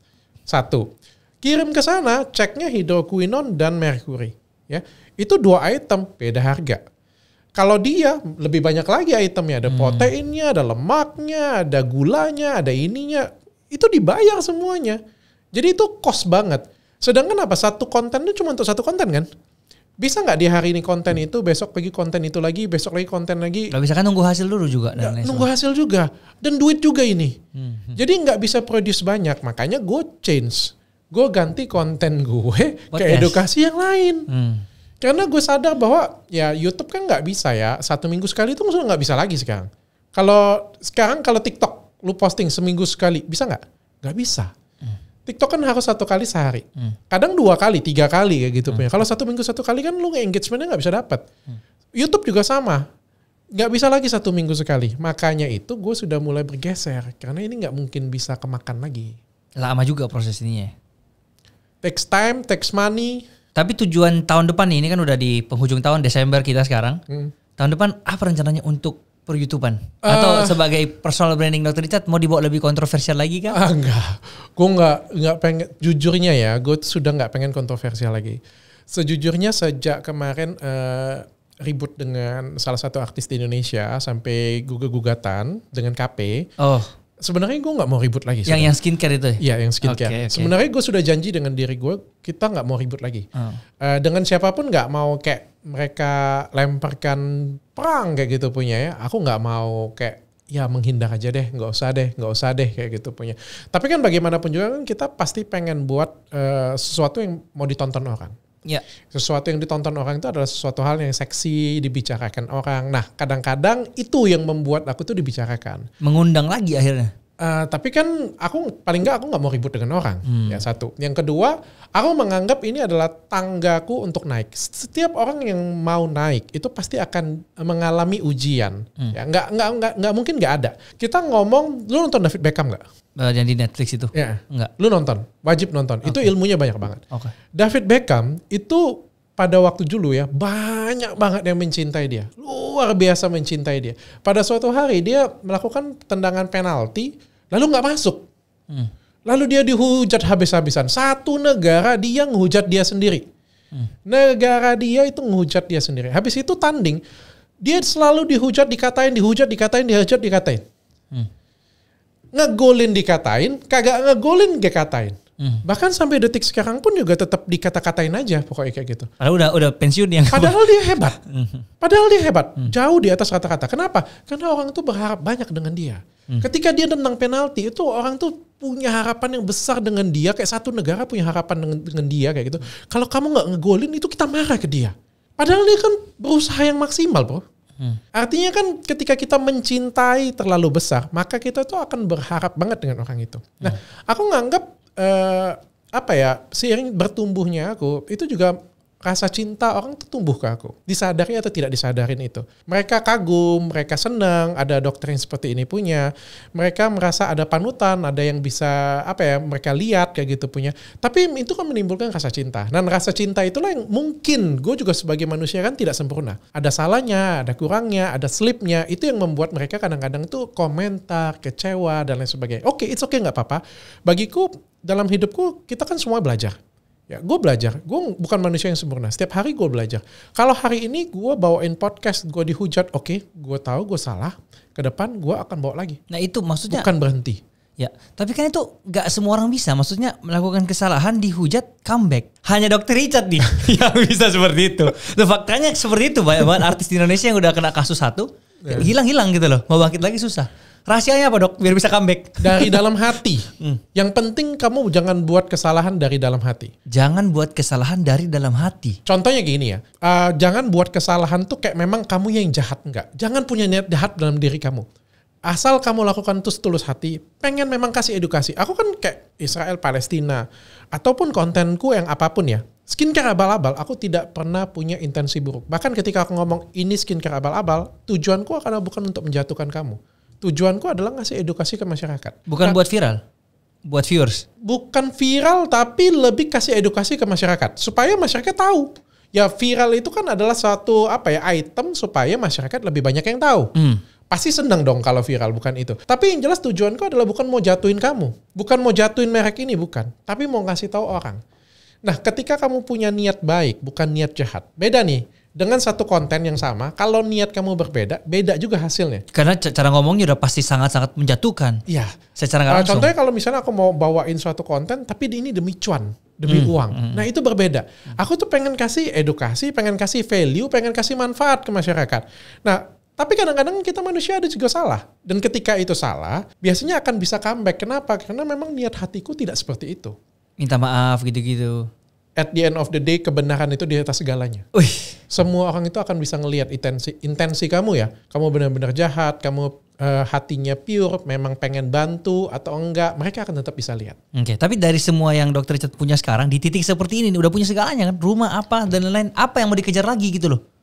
Satu. Kirim ke sana ceknya hidroquinon dan merkuri. Ya, itu dua item beda harga. Kalau dia lebih banyak lagi itemnya, ada hmm. proteinnya, ada lemaknya, ada gulanya, ada ininya, itu dibayar semuanya. Jadi itu kos banget. Sedangkan apa satu konten cuma untuk satu konten kan? bisa nggak di hari ini konten itu besok pergi konten itu lagi besok lagi konten lagi nggak bisa kan nunggu hasil dulu juga dan nunggu hasil juga dan duit juga ini hmm, hmm. jadi nggak bisa produce banyak makanya gue change gue ganti konten gue ke yes? edukasi yang lain hmm. karena gue sadar bahwa ya YouTube kan nggak bisa ya satu minggu sekali itu maksudnya nggak bisa lagi sekarang kalau sekarang kalau TikTok lu posting seminggu sekali bisa nggak nggak bisa TikTok kan harus satu kali sehari. Hmm. Kadang dua kali, tiga kali kayak gitu hmm. punya. Kalau satu minggu satu kali kan lu engagementnya nggak bisa dapat. Hmm. YouTube juga sama. Nggak bisa lagi satu minggu sekali. Makanya itu gue sudah mulai bergeser. Karena ini nggak mungkin bisa kemakan lagi. Lama juga proses ini ya? Takes time, takes money. Tapi tujuan tahun depan nih, ini kan udah di penghujung tahun Desember kita sekarang. Hmm. Tahun depan apa rencananya untuk per YouTubean uh, atau sebagai personal branding Dr. Richard mau dibawa lebih kontroversial lagi kan? Uh, enggak, gue enggak nggak pengen jujurnya ya, gue sudah enggak pengen kontroversial lagi. Sejujurnya sejak kemarin uh, ribut dengan salah satu artis di Indonesia sampai gugat-gugatan dengan KP. Oh sebenarnya gue nggak mau ribut lagi. Yang yang skincare itu? Ya? Iya, yang skincare. Okay, okay. Sebenarnya gue sudah janji dengan diri gue, kita nggak mau ribut lagi. Oh. Uh, dengan siapapun nggak mau kayak mereka lemparkan perang kayak gitu punya ya. Aku nggak mau kayak ya menghindar aja deh, nggak usah deh, nggak usah deh kayak gitu punya. Tapi kan bagaimanapun juga kan kita pasti pengen buat uh, sesuatu yang mau ditonton orang. Yeah. Sesuatu yang ditonton orang itu adalah sesuatu hal yang seksi dibicarakan orang. Nah, kadang-kadang itu yang membuat aku tuh dibicarakan. Mengundang lagi akhirnya. Uh, tapi kan aku paling nggak aku nggak mau ribut dengan orang hmm. ya satu yang kedua aku menganggap ini adalah tanggaku untuk naik setiap orang yang mau naik itu pasti akan mengalami ujian hmm. ya nggak nggak nggak nggak mungkin nggak ada kita ngomong lu nonton David Beckham nggak Eh, yang di Netflix itu? Ya. Enggak. Lu nonton, wajib nonton. Okay. Itu ilmunya banyak banget. Okay. David Beckham itu pada waktu dulu ya banyak banget yang mencintai dia. Luar biasa mencintai dia. Pada suatu hari dia melakukan tendangan penalti lalu nggak masuk. Hmm. Lalu dia dihujat habis-habisan. Satu negara dia ngehujat dia sendiri. Hmm. Negara dia itu menghujat dia sendiri. Habis itu tanding, dia selalu dihujat, dikatain, dihujat, dikatain, dihujat, dikatain. Hmm ngegolin dikatain, kagak ngegolin dikatain. Hmm. Bahkan sampai detik sekarang pun juga tetap dikata-katain aja pokoknya kayak gitu. Padahal udah udah pensiun yang Padahal dia hebat. Hmm. Padahal dia hebat, hmm. jauh di atas kata-kata. Kenapa? Karena orang tuh berharap banyak dengan dia. Hmm. Ketika dia tentang penalti itu orang tuh punya harapan yang besar dengan dia kayak satu negara punya harapan dengan, dengan dia kayak gitu. Kalau kamu nggak ngegolin itu kita marah ke dia. Padahal dia kan berusaha yang maksimal, Bro. Hmm. Artinya kan ketika kita mencintai terlalu besar, maka kita tuh akan berharap banget dengan orang itu. Nah, hmm. aku nganggap uh, apa ya seiring bertumbuhnya aku itu juga rasa cinta orang itu tumbuh ke aku. Disadari atau tidak disadarin itu. Mereka kagum, mereka senang, ada dokter yang seperti ini punya. Mereka merasa ada panutan, ada yang bisa apa ya, mereka lihat kayak gitu punya. Tapi itu kan menimbulkan rasa cinta. Dan rasa cinta itulah yang mungkin gue juga sebagai manusia kan tidak sempurna. Ada salahnya, ada kurangnya, ada slipnya. Itu yang membuat mereka kadang-kadang tuh komentar, kecewa, dan lain sebagainya. Oke, okay, it's okay nggak apa-apa. Bagiku dalam hidupku kita kan semua belajar Ya, gue belajar. Gue bukan manusia yang sempurna. Setiap hari gue belajar. Kalau hari ini gue bawain podcast, gue dihujat, oke, okay, gue tahu gue salah. Ke depan gue akan bawa lagi. Nah itu maksudnya. Bukan berhenti. Ya, tapi kan itu nggak semua orang bisa. Maksudnya melakukan kesalahan dihujat comeback. Hanya Dokter Richard nih yang bisa seperti itu. Nah, faktanya seperti itu banyak banget artis di Indonesia yang udah kena kasus satu ya. hilang-hilang gitu loh. Mau bangkit lagi susah. Rahasianya apa dok? Biar bisa comeback. Dari dalam hati. Hmm. Yang penting kamu jangan buat kesalahan dari dalam hati. Jangan buat kesalahan dari dalam hati. Contohnya gini ya. Uh, jangan buat kesalahan tuh kayak memang kamu yang jahat. Enggak. Jangan punya niat jahat dalam diri kamu asal kamu lakukan itu setulus hati, pengen memang kasih edukasi. Aku kan kayak Israel, Palestina, ataupun kontenku yang apapun ya, skincare abal-abal, aku tidak pernah punya intensi buruk. Bahkan ketika aku ngomong ini skincare abal-abal, tujuanku akan bukan untuk menjatuhkan kamu tujuanku adalah ngasih edukasi ke masyarakat. Bukan Ka buat viral, buat viewers. Bukan viral tapi lebih kasih edukasi ke masyarakat supaya masyarakat tahu. Ya viral itu kan adalah satu apa ya item supaya masyarakat lebih banyak yang tahu. Hmm pasti senang dong kalau viral bukan itu tapi yang jelas tujuanku adalah bukan mau jatuhin kamu bukan mau jatuhin merek ini bukan tapi mau ngasih tahu orang nah ketika kamu punya niat baik bukan niat jahat beda nih dengan satu konten yang sama, kalau niat kamu berbeda, beda juga hasilnya. Karena cara ngomongnya udah pasti sangat-sangat menjatuhkan. Iya. Secara nggak eh, langsung. Contohnya kalau misalnya aku mau bawain suatu konten, tapi ini demi cuan, demi hmm, uang. Hmm, hmm. Nah itu berbeda. Aku tuh pengen kasih edukasi, pengen kasih value, pengen kasih manfaat ke masyarakat. Nah tapi kadang-kadang kita manusia ada juga salah. Dan ketika itu salah, biasanya akan bisa comeback. Kenapa? Karena memang niat hatiku tidak seperti itu. Minta maaf gitu-gitu at the end of the day kebenaran itu di atas segalanya. Uih. Semua orang itu akan bisa ngelihat intensi intensi kamu ya. Kamu benar-benar jahat, kamu uh, hatinya pure, memang pengen bantu atau enggak, mereka akan tetap bisa lihat. Oke, okay, tapi dari semua yang Dokter Richard punya sekarang di titik seperti ini, udah punya segalanya kan, rumah apa dan lain-lain, apa yang mau dikejar lagi gitu loh?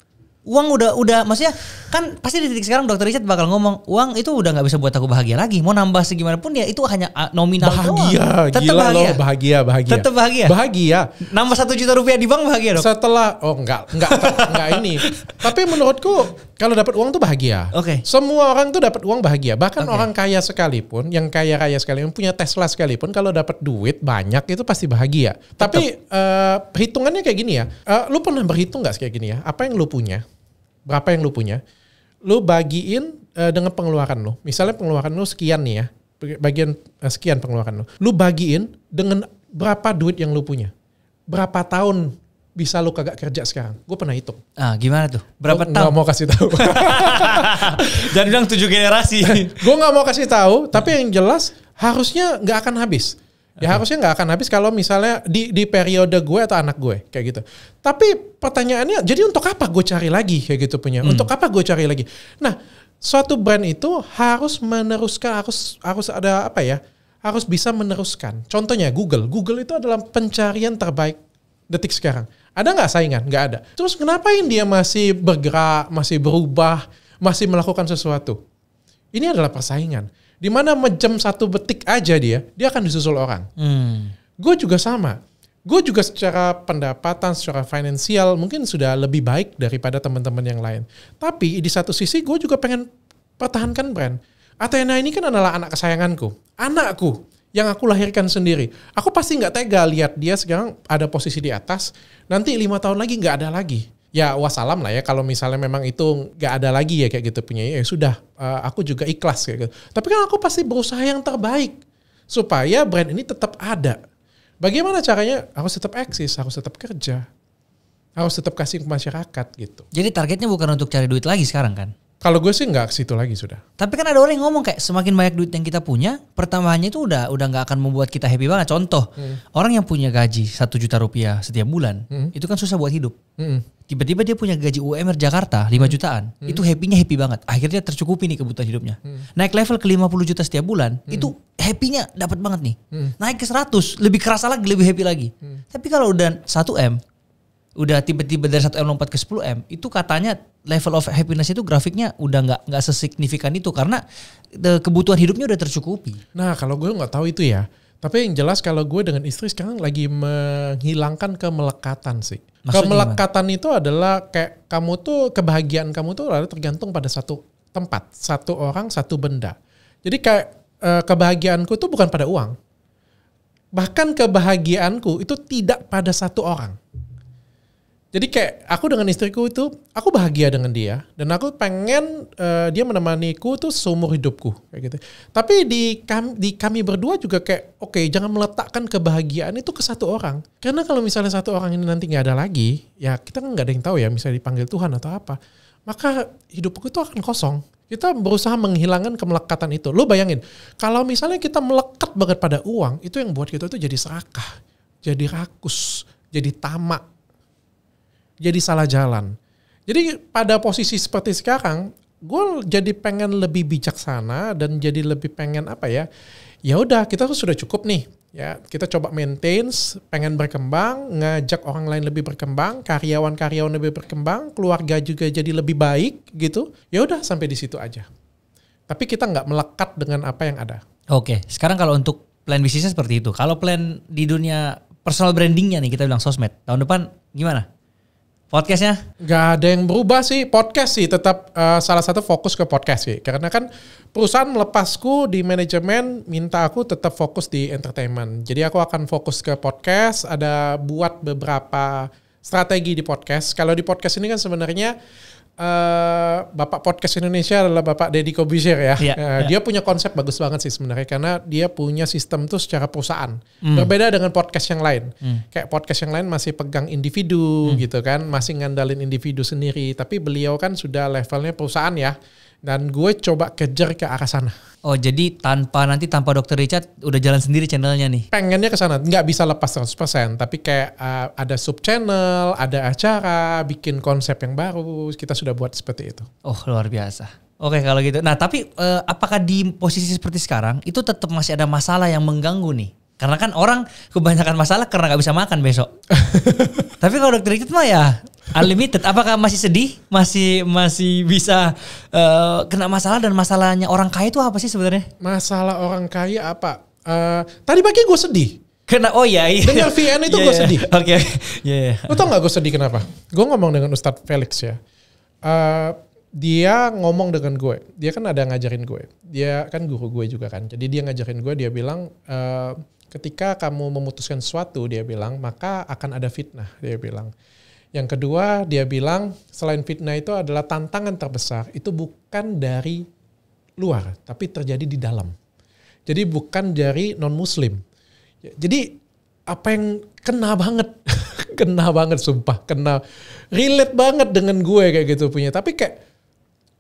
uang udah udah maksudnya kan pasti di titik sekarang dokter Richard bakal ngomong uang itu udah nggak bisa buat aku bahagia lagi mau nambah segimana pun ya itu hanya ah, nominal bahagia doang. tetap gila bahagia. Loh, bahagia bahagia tetap bahagia bahagia nambah satu juta rupiah di bank bahagia dong setelah oh enggak enggak enggak, enggak ini tapi menurutku kalau dapat uang tuh bahagia. Oke. Okay. Semua orang tuh dapat uang bahagia. Bahkan okay. orang kaya sekalipun, yang kaya raya sekalipun, punya Tesla sekalipun, kalau dapat duit banyak itu pasti bahagia. Tetep. Tapi uh, eh, hitungannya kayak gini ya. Uh, lu pernah berhitung nggak kayak gini ya? Apa yang lu punya? Berapa yang lu punya? Lu bagiin uh, dengan pengeluaran lu. Misalnya pengeluaran lu sekian nih ya. Bagian uh, sekian pengeluaran lu. Lu bagiin dengan berapa duit yang lu punya. Berapa tahun bisa lo kagak kerja sekarang. Gue pernah hitung. Ah, gimana tuh? Berapa gua tahun? Gak mau kasih tahu. Jadi bilang tujuh generasi. gue gak mau kasih tahu, tapi yang jelas harusnya gak akan habis. Ya okay. harusnya gak akan habis kalau misalnya di di periode gue atau anak gue kayak gitu. Tapi pertanyaannya, jadi untuk apa gue cari lagi kayak gitu punya? Hmm. Untuk apa gue cari lagi? Nah, suatu brand itu harus meneruskan, harus harus ada apa ya? Harus bisa meneruskan. Contohnya Google. Google itu adalah pencarian terbaik detik sekarang. Ada nggak saingan? Nggak ada. Terus kenapa India dia masih bergerak, masih berubah, masih melakukan sesuatu? Ini adalah persaingan. Di mana mejem satu betik aja dia, dia akan disusul orang. Hmm. Gue juga sama. Gue juga secara pendapatan, secara finansial mungkin sudah lebih baik daripada teman-teman yang lain. Tapi di satu sisi gue juga pengen pertahankan brand. Athena ini kan adalah anak kesayanganku, anakku yang aku lahirkan sendiri. Aku pasti nggak tega lihat dia sekarang ada posisi di atas, nanti lima tahun lagi nggak ada lagi. Ya wassalam lah ya kalau misalnya memang itu nggak ada lagi ya kayak gitu punya ya sudah eh, aku juga ikhlas kayak gitu. Tapi kan aku pasti berusaha yang terbaik supaya brand ini tetap ada. Bagaimana caranya? Aku tetap eksis, aku tetap kerja, aku tetap kasih ke masyarakat gitu. Jadi targetnya bukan untuk cari duit lagi sekarang kan? Kalau gue sih nggak ke situ lagi sudah. Tapi kan ada orang yang ngomong kayak semakin banyak duit yang kita punya, pertambahannya itu udah udah nggak akan membuat kita happy banget. Contoh, hmm. orang yang punya gaji satu juta rupiah setiap bulan, hmm. itu kan susah buat hidup. tiba hmm. Tiba-tiba dia punya gaji UMR Jakarta 5 hmm. jutaan, hmm. itu happy-nya happy banget. Akhirnya tercukupi nih kebutuhan hidupnya. Hmm. Naik level ke 50 juta setiap bulan, hmm. itu happy-nya dapat banget nih. Hmm. Naik ke 100, lebih kerasa lagi, lebih happy lagi. Hmm. Tapi kalau udah 1 M, udah tiba-tiba dari satu m lompat ke 10 m itu katanya level of happiness itu grafiknya udah nggak nggak sesignifikan itu karena e, kebutuhan hidupnya udah tercukupi. Nah kalau gue nggak tahu itu ya. Tapi yang jelas kalau gue dengan istri sekarang lagi menghilangkan kemelekatan sih. Maksudnya kemelekatan gimana? itu adalah kayak kamu tuh kebahagiaan kamu tuh ada tergantung pada satu tempat, satu orang, satu benda. Jadi kayak e, kebahagiaanku tuh bukan pada uang. Bahkan kebahagiaanku itu tidak pada satu orang. Jadi kayak aku dengan istriku itu, aku bahagia dengan dia dan aku pengen uh, dia menemaniku tuh seumur hidupku kayak gitu. Tapi di kami, di kami berdua juga kayak oke okay, jangan meletakkan kebahagiaan itu ke satu orang. Karena kalau misalnya satu orang ini nanti nggak ada lagi, ya kita kan nggak ada yang tahu ya misalnya dipanggil Tuhan atau apa, maka hidupku itu akan kosong. Kita berusaha menghilangkan kemelekatan itu. Lo bayangin, kalau misalnya kita melekat banget pada uang, itu yang buat kita itu jadi serakah, jadi rakus, jadi tamak jadi salah jalan. Jadi pada posisi seperti sekarang, gue jadi pengen lebih bijaksana dan jadi lebih pengen apa ya? Ya udah, kita tuh sudah cukup nih. Ya, kita coba maintain, pengen berkembang, ngajak orang lain lebih berkembang, karyawan-karyawan lebih berkembang, keluarga juga jadi lebih baik gitu. Ya udah sampai di situ aja. Tapi kita nggak melekat dengan apa yang ada. Oke, sekarang kalau untuk plan bisnisnya seperti itu. Kalau plan di dunia personal brandingnya nih kita bilang sosmed tahun depan gimana? podcastnya? Gak ada yang berubah sih. Podcast sih tetap uh, salah satu fokus ke podcast sih. Karena kan perusahaan melepasku di manajemen minta aku tetap fokus di entertainment. Jadi aku akan fokus ke podcast. Ada buat beberapa strategi di podcast. Kalau di podcast ini kan sebenarnya uh, bapak podcast Indonesia adalah bapak Deddy Kobusier ya. Yeah, uh, yeah. Dia punya konsep bagus banget sih sebenarnya karena dia punya sistem tuh secara perusahaan. Mm. Berbeda dengan podcast yang lain. Mm. Kayak podcast yang lain masih pegang individu mm. gitu kan, masih ngandalin individu sendiri. Tapi beliau kan sudah levelnya perusahaan ya dan gue coba kejar ke arah sana. Oh jadi tanpa nanti tanpa dokter Richard udah jalan sendiri channelnya nih? Pengennya ke sana, nggak bisa lepas 100%. Tapi kayak uh, ada sub channel, ada acara, bikin konsep yang baru, kita sudah buat seperti itu. Oh luar biasa. Oke kalau gitu. Nah tapi uh, apakah di posisi seperti sekarang itu tetap masih ada masalah yang mengganggu nih? Karena kan orang kebanyakan masalah karena nggak bisa makan besok. Tapi kalau dokter Richard mah ya Unlimited. Apakah masih sedih? Masih masih bisa uh, kena masalah dan masalahnya orang kaya itu apa sih sebenarnya? Masalah orang kaya apa? Uh, tadi pagi gue sedih. Kena oh ya. Iya. Dengar iya. VN itu yeah, gue sedih. Oke. Okay. Yeah, yeah. Lo tau gak gue sedih kenapa? Gue ngomong dengan Ustadz Felix ya. Uh, dia ngomong dengan gue. Dia kan ada ngajarin gue. Dia kan guru gue juga kan. Jadi dia ngajarin gue. Dia bilang uh, ketika kamu memutuskan sesuatu, dia bilang maka akan ada fitnah. Dia bilang yang kedua, dia bilang selain fitnah itu adalah tantangan terbesar, itu bukan dari luar, tapi terjadi di dalam. Jadi bukan dari non-muslim. Jadi apa yang kena banget, kena banget sumpah, kena relate banget dengan gue kayak gitu punya. Tapi kayak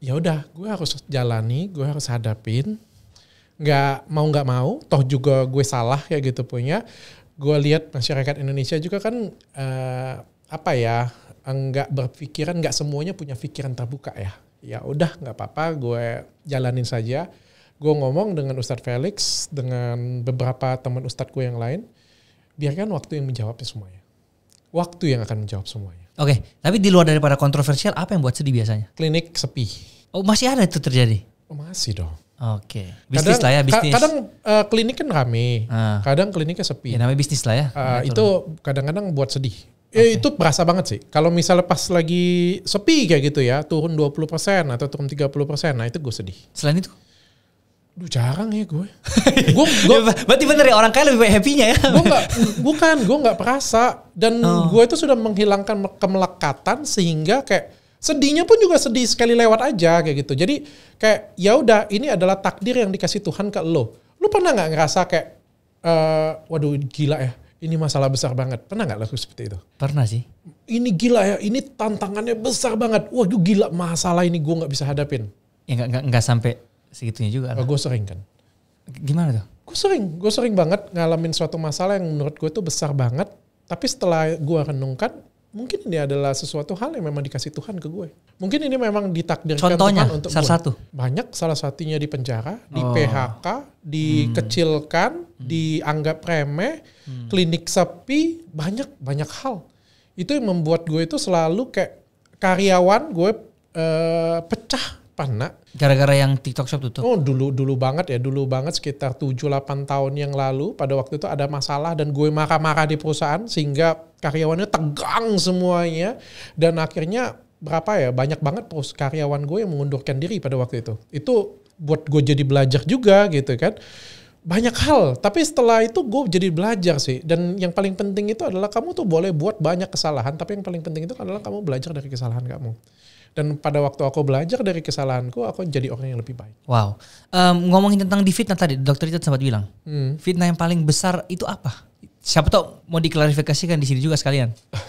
ya udah, gue harus jalani, gue harus hadapin. Nggak mau nggak mau, toh juga gue salah kayak gitu punya. Gue lihat masyarakat Indonesia juga kan uh, apa ya nggak berpikiran nggak semuanya punya pikiran terbuka ya ya udah nggak apa-apa gue jalanin saja gue ngomong dengan Ustadz Felix dengan beberapa teman Ustadz gue yang lain biarkan waktu yang menjawabnya semuanya waktu yang akan menjawab semuanya oke okay, tapi di luar daripada kontroversial apa yang buat sedih biasanya klinik sepi oh masih ada itu terjadi oh, masih dong Oke, okay. Ya, bisnis kadang, lah ya bisnis. Kadang uh, eh, klinik kan rame, ah. kadang kliniknya sepi. Ya namanya bisnis lah ya. Uh, itu kadang-kadang buat sedih okay. Ya, itu berasa banget sih. Kalau misalnya pas lagi sepi kayak gitu ya, turun 20% atau turun 30%, nah itu gue sedih. Selain itu? Duh jarang ya gue. gue, gue ya, Berarti bener ya orang kaya lebih happy-nya ya? gue gak, bukan, gue gak perasa. Dan oh. gue itu sudah menghilangkan kemelekatan sehingga kayak sedihnya pun juga sedih sekali lewat aja kayak gitu. Jadi kayak ya udah ini adalah takdir yang dikasih Tuhan ke lo. lo pernah gak ngerasa kayak, uh, waduh gila ya, ini masalah besar banget. Pernah nggak laku seperti itu? Pernah sih. Ini gila ya, ini tantangannya besar banget. Wah, itu gila masalah ini gue nggak bisa hadapin. Ya gak, nggak sampai segitunya juga. Kan? Oh, Gue sering kan. Gimana tuh? Gue sering, gue sering banget ngalamin suatu masalah yang menurut gue tuh besar banget. Tapi setelah gue renungkan, mungkin ini adalah sesuatu hal yang memang dikasih Tuhan ke gue. Mungkin ini memang ditakdirkan Contohnya, Tuhan untuk salah gue. satu. Banyak salah satunya di penjara, di oh. PHK, dikecilkan, hmm. dianggap remeh, hmm. klinik sepi, banyak banyak hal. Itu yang membuat gue itu selalu kayak karyawan gue uh, pecah nak. Gara-gara yang TikTok Shop tutup? Oh dulu dulu banget ya, dulu banget sekitar 7-8 tahun yang lalu pada waktu itu ada masalah dan gue marah-marah di perusahaan sehingga karyawannya tegang semuanya dan akhirnya berapa ya banyak banget karyawan gue yang mengundurkan diri pada waktu itu. Itu buat gue jadi belajar juga gitu kan banyak hal. Tapi setelah itu gue jadi belajar sih. Dan yang paling penting itu adalah kamu tuh boleh buat banyak kesalahan. Tapi yang paling penting itu adalah kamu belajar dari kesalahan kamu dan pada waktu aku belajar dari kesalahanku aku jadi orang yang lebih baik wow um, ngomongin tentang di fitnah tadi dokter itu sempat bilang hmm. fitnah yang paling besar itu apa siapa tau mau diklarifikasikan di sini juga sekalian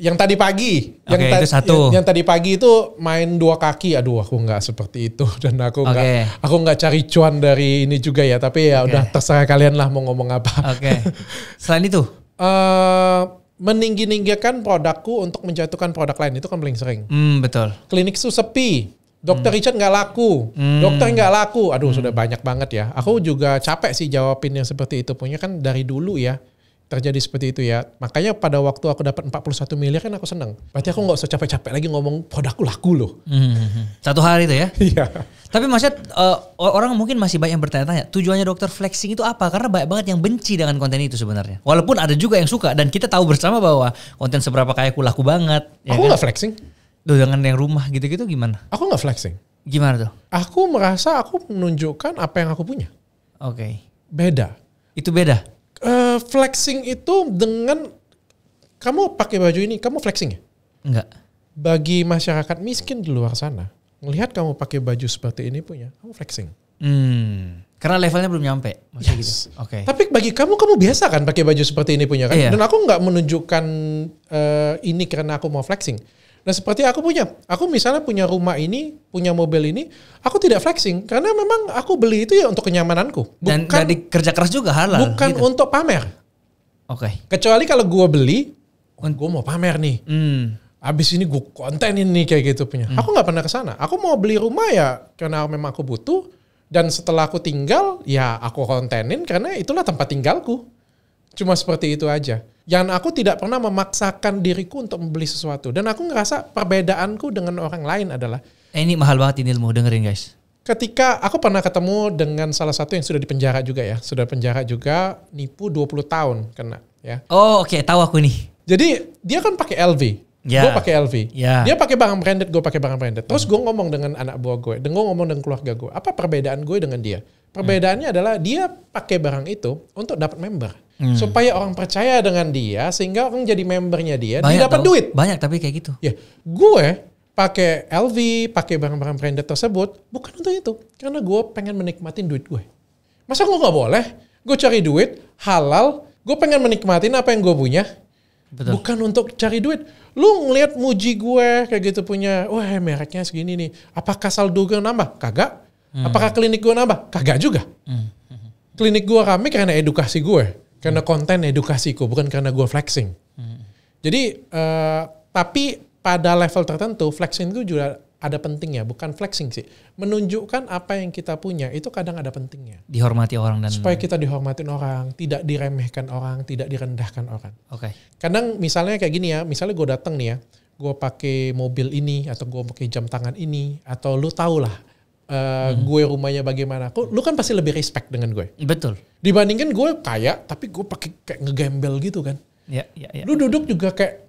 yang tadi pagi, okay, yang tadi satu. Yang, yang tadi pagi itu main dua kaki. Aduh, aku nggak seperti itu dan aku nggak okay. aku nggak cari cuan dari ini juga ya. Tapi ya okay. udah terserah kalian lah mau ngomong apa. Oke. Okay. Selain itu, uh, meninggi-ninggikan produkku untuk menjatuhkan produk lain itu kan paling sering. Mm, betul. Klinik itu sepi, dokter mm. Richard nggak laku, mm. dokter nggak laku. Aduh mm. sudah banyak banget ya. Aku juga capek sih jawabin yang seperti itu punya kan dari dulu ya terjadi seperti itu ya. Makanya pada waktu aku dapat 41 miliar kan aku seneng. Berarti aku nggak usah capek-capek lagi ngomong produkku laku loh. Mm. Satu hari itu ya? Iya. Tapi maksudnya uh, orang mungkin masih banyak yang bertanya-tanya tujuannya dokter flexing itu apa? Karena banyak banget yang benci dengan konten itu sebenarnya. Walaupun ada juga yang suka dan kita tahu bersama bahwa konten seberapa kaya ku laku banget. Ya aku kan? nggak kan? flexing. Duh, dengan yang rumah gitu-gitu gimana? Aku nggak flexing. Gimana tuh? Aku merasa aku menunjukkan apa yang aku punya. Oke. Okay. Beda. Itu beda. Uh, flexing itu dengan kamu pakai baju ini, kamu flexing ya? Enggak. Bagi masyarakat miskin di luar sana, ngelihat kamu pakai baju seperti ini punya, kamu flexing. Hmm. Karena levelnya belum nyampe, maksudnya yes. gitu. Oke. Okay. Tapi bagi kamu kamu biasa kan pakai baju seperti ini punya kan? Iya. Dan aku nggak menunjukkan uh, ini karena aku mau flexing. Nah seperti aku punya, aku misalnya punya rumah ini, punya mobil ini, aku tidak flexing karena memang aku beli itu ya untuk kenyamananku. Bukan, Dan dari kerja keras juga halal. Bukan gitu. untuk pamer. Oke. Okay. Kecuali kalau gua beli, gua gue mau pamer nih. Hmm abis ini gue kontenin nih kayak gitu punya. Hmm. Aku nggak pernah ke sana. Aku mau beli rumah ya karena memang aku butuh dan setelah aku tinggal ya aku kontenin karena itulah tempat tinggalku. Cuma seperti itu aja. Yang aku tidak pernah memaksakan diriku untuk membeli sesuatu dan aku ngerasa perbedaanku dengan orang lain adalah eh, ini mahal banget ini ilmu dengerin guys. Ketika aku pernah ketemu dengan salah satu yang sudah dipenjara juga ya, sudah penjara juga nipu 20 tahun kena ya. Oh, oke, okay. tahu aku nih. Jadi dia kan pakai LV Yeah. Gue pakai LV. Yeah. Dia pakai barang branded, gue pakai barang branded. Terus gue ngomong dengan anak buah gue, dan gue ngomong dengan keluarga gue. Apa perbedaan gue dengan dia? Perbedaannya hmm. adalah dia pakai barang itu untuk dapat member. Hmm. Supaya orang percaya dengan dia, sehingga orang jadi membernya dia, banyak dia dapat duit. Banyak tapi kayak gitu. Ya, gue pakai LV, pakai barang-barang branded tersebut bukan untuk itu, karena gue pengen menikmatin duit gue. Masa gue nggak boleh? Gue cari duit halal, gue pengen menikmatin apa yang gue punya. Betul. Bukan untuk cari duit. Lu ngeliat muji gue kayak gitu punya, wah mereknya segini nih. Apakah saldo gue nambah? Kagak. Hmm. Apakah klinik gue nambah? Kagak juga. Hmm. hmm. Klinik gue rame karena edukasi gue, karena konten edukasiku, bukan karena gue flexing. Hmm. Jadi, uh, tapi pada level tertentu flexing itu juga ada pentingnya, bukan flexing sih. Menunjukkan apa yang kita punya itu kadang ada pentingnya. Dihormati orang dan supaya kita dihormatin orang, tidak diremehkan orang, tidak direndahkan orang. Oke. Okay. Kadang misalnya kayak gini ya, misalnya gue datang nih ya, gue pakai mobil ini atau gue pakai jam tangan ini atau lu tau lah uh, hmm. gue rumahnya bagaimana. Kok lu kan pasti lebih respect dengan gue. Betul. Dibandingkan gue kaya tapi gue pakai kayak ngegembel gitu kan. Ya, ya, ya. Lu duduk juga kayak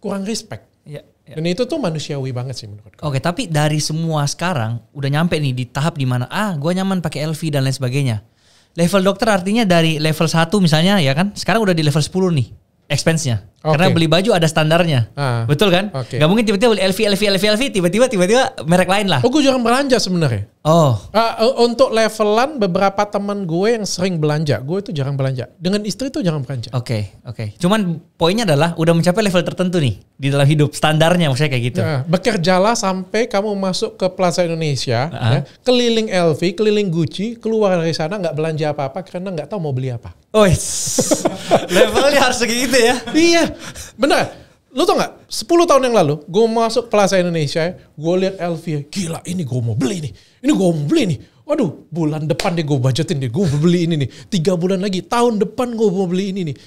kurang respect. Ya ya. Dan itu tuh manusiawi banget sih menurut gue. Oke, tapi dari semua sekarang udah nyampe nih di tahap di mana ah gue nyaman pakai LV dan lain sebagainya. Level dokter artinya dari level 1 misalnya ya kan, sekarang udah di level 10 nih expense-nya. Okay. Karena beli baju ada standarnya. Ah. Betul kan? Okay. Gak mungkin tiba-tiba beli LV, LV, LV, LV, tiba-tiba tiba-tiba merek lain lah. Oh gue jarang belanja sebenarnya. Oh. Uh, untuk levelan beberapa teman gue yang sering belanja, gue itu jarang belanja. Dengan istri itu jarang belanja. Oke, okay, oke. Okay. Cuman poinnya adalah udah mencapai level tertentu nih di dalam hidup standarnya maksudnya kayak gitu. Nah, bekerjalah sampai kamu masuk ke Plaza Indonesia, uh ah. -huh. ya, keliling LV, keliling Gucci, keluar dari sana nggak belanja apa-apa karena nggak tahu mau beli apa. Oh, levelnya harus segitu ya. iya. Benar. Lo tau gak? 10 tahun yang lalu gue masuk Plaza Indonesia, gue liat LV, gila ini gue mau beli nih. Ini gue mau beli nih. Waduh, bulan depan deh gue budgetin deh, gue beli ini nih. Tiga bulan lagi, tahun depan gue mau beli ini nih.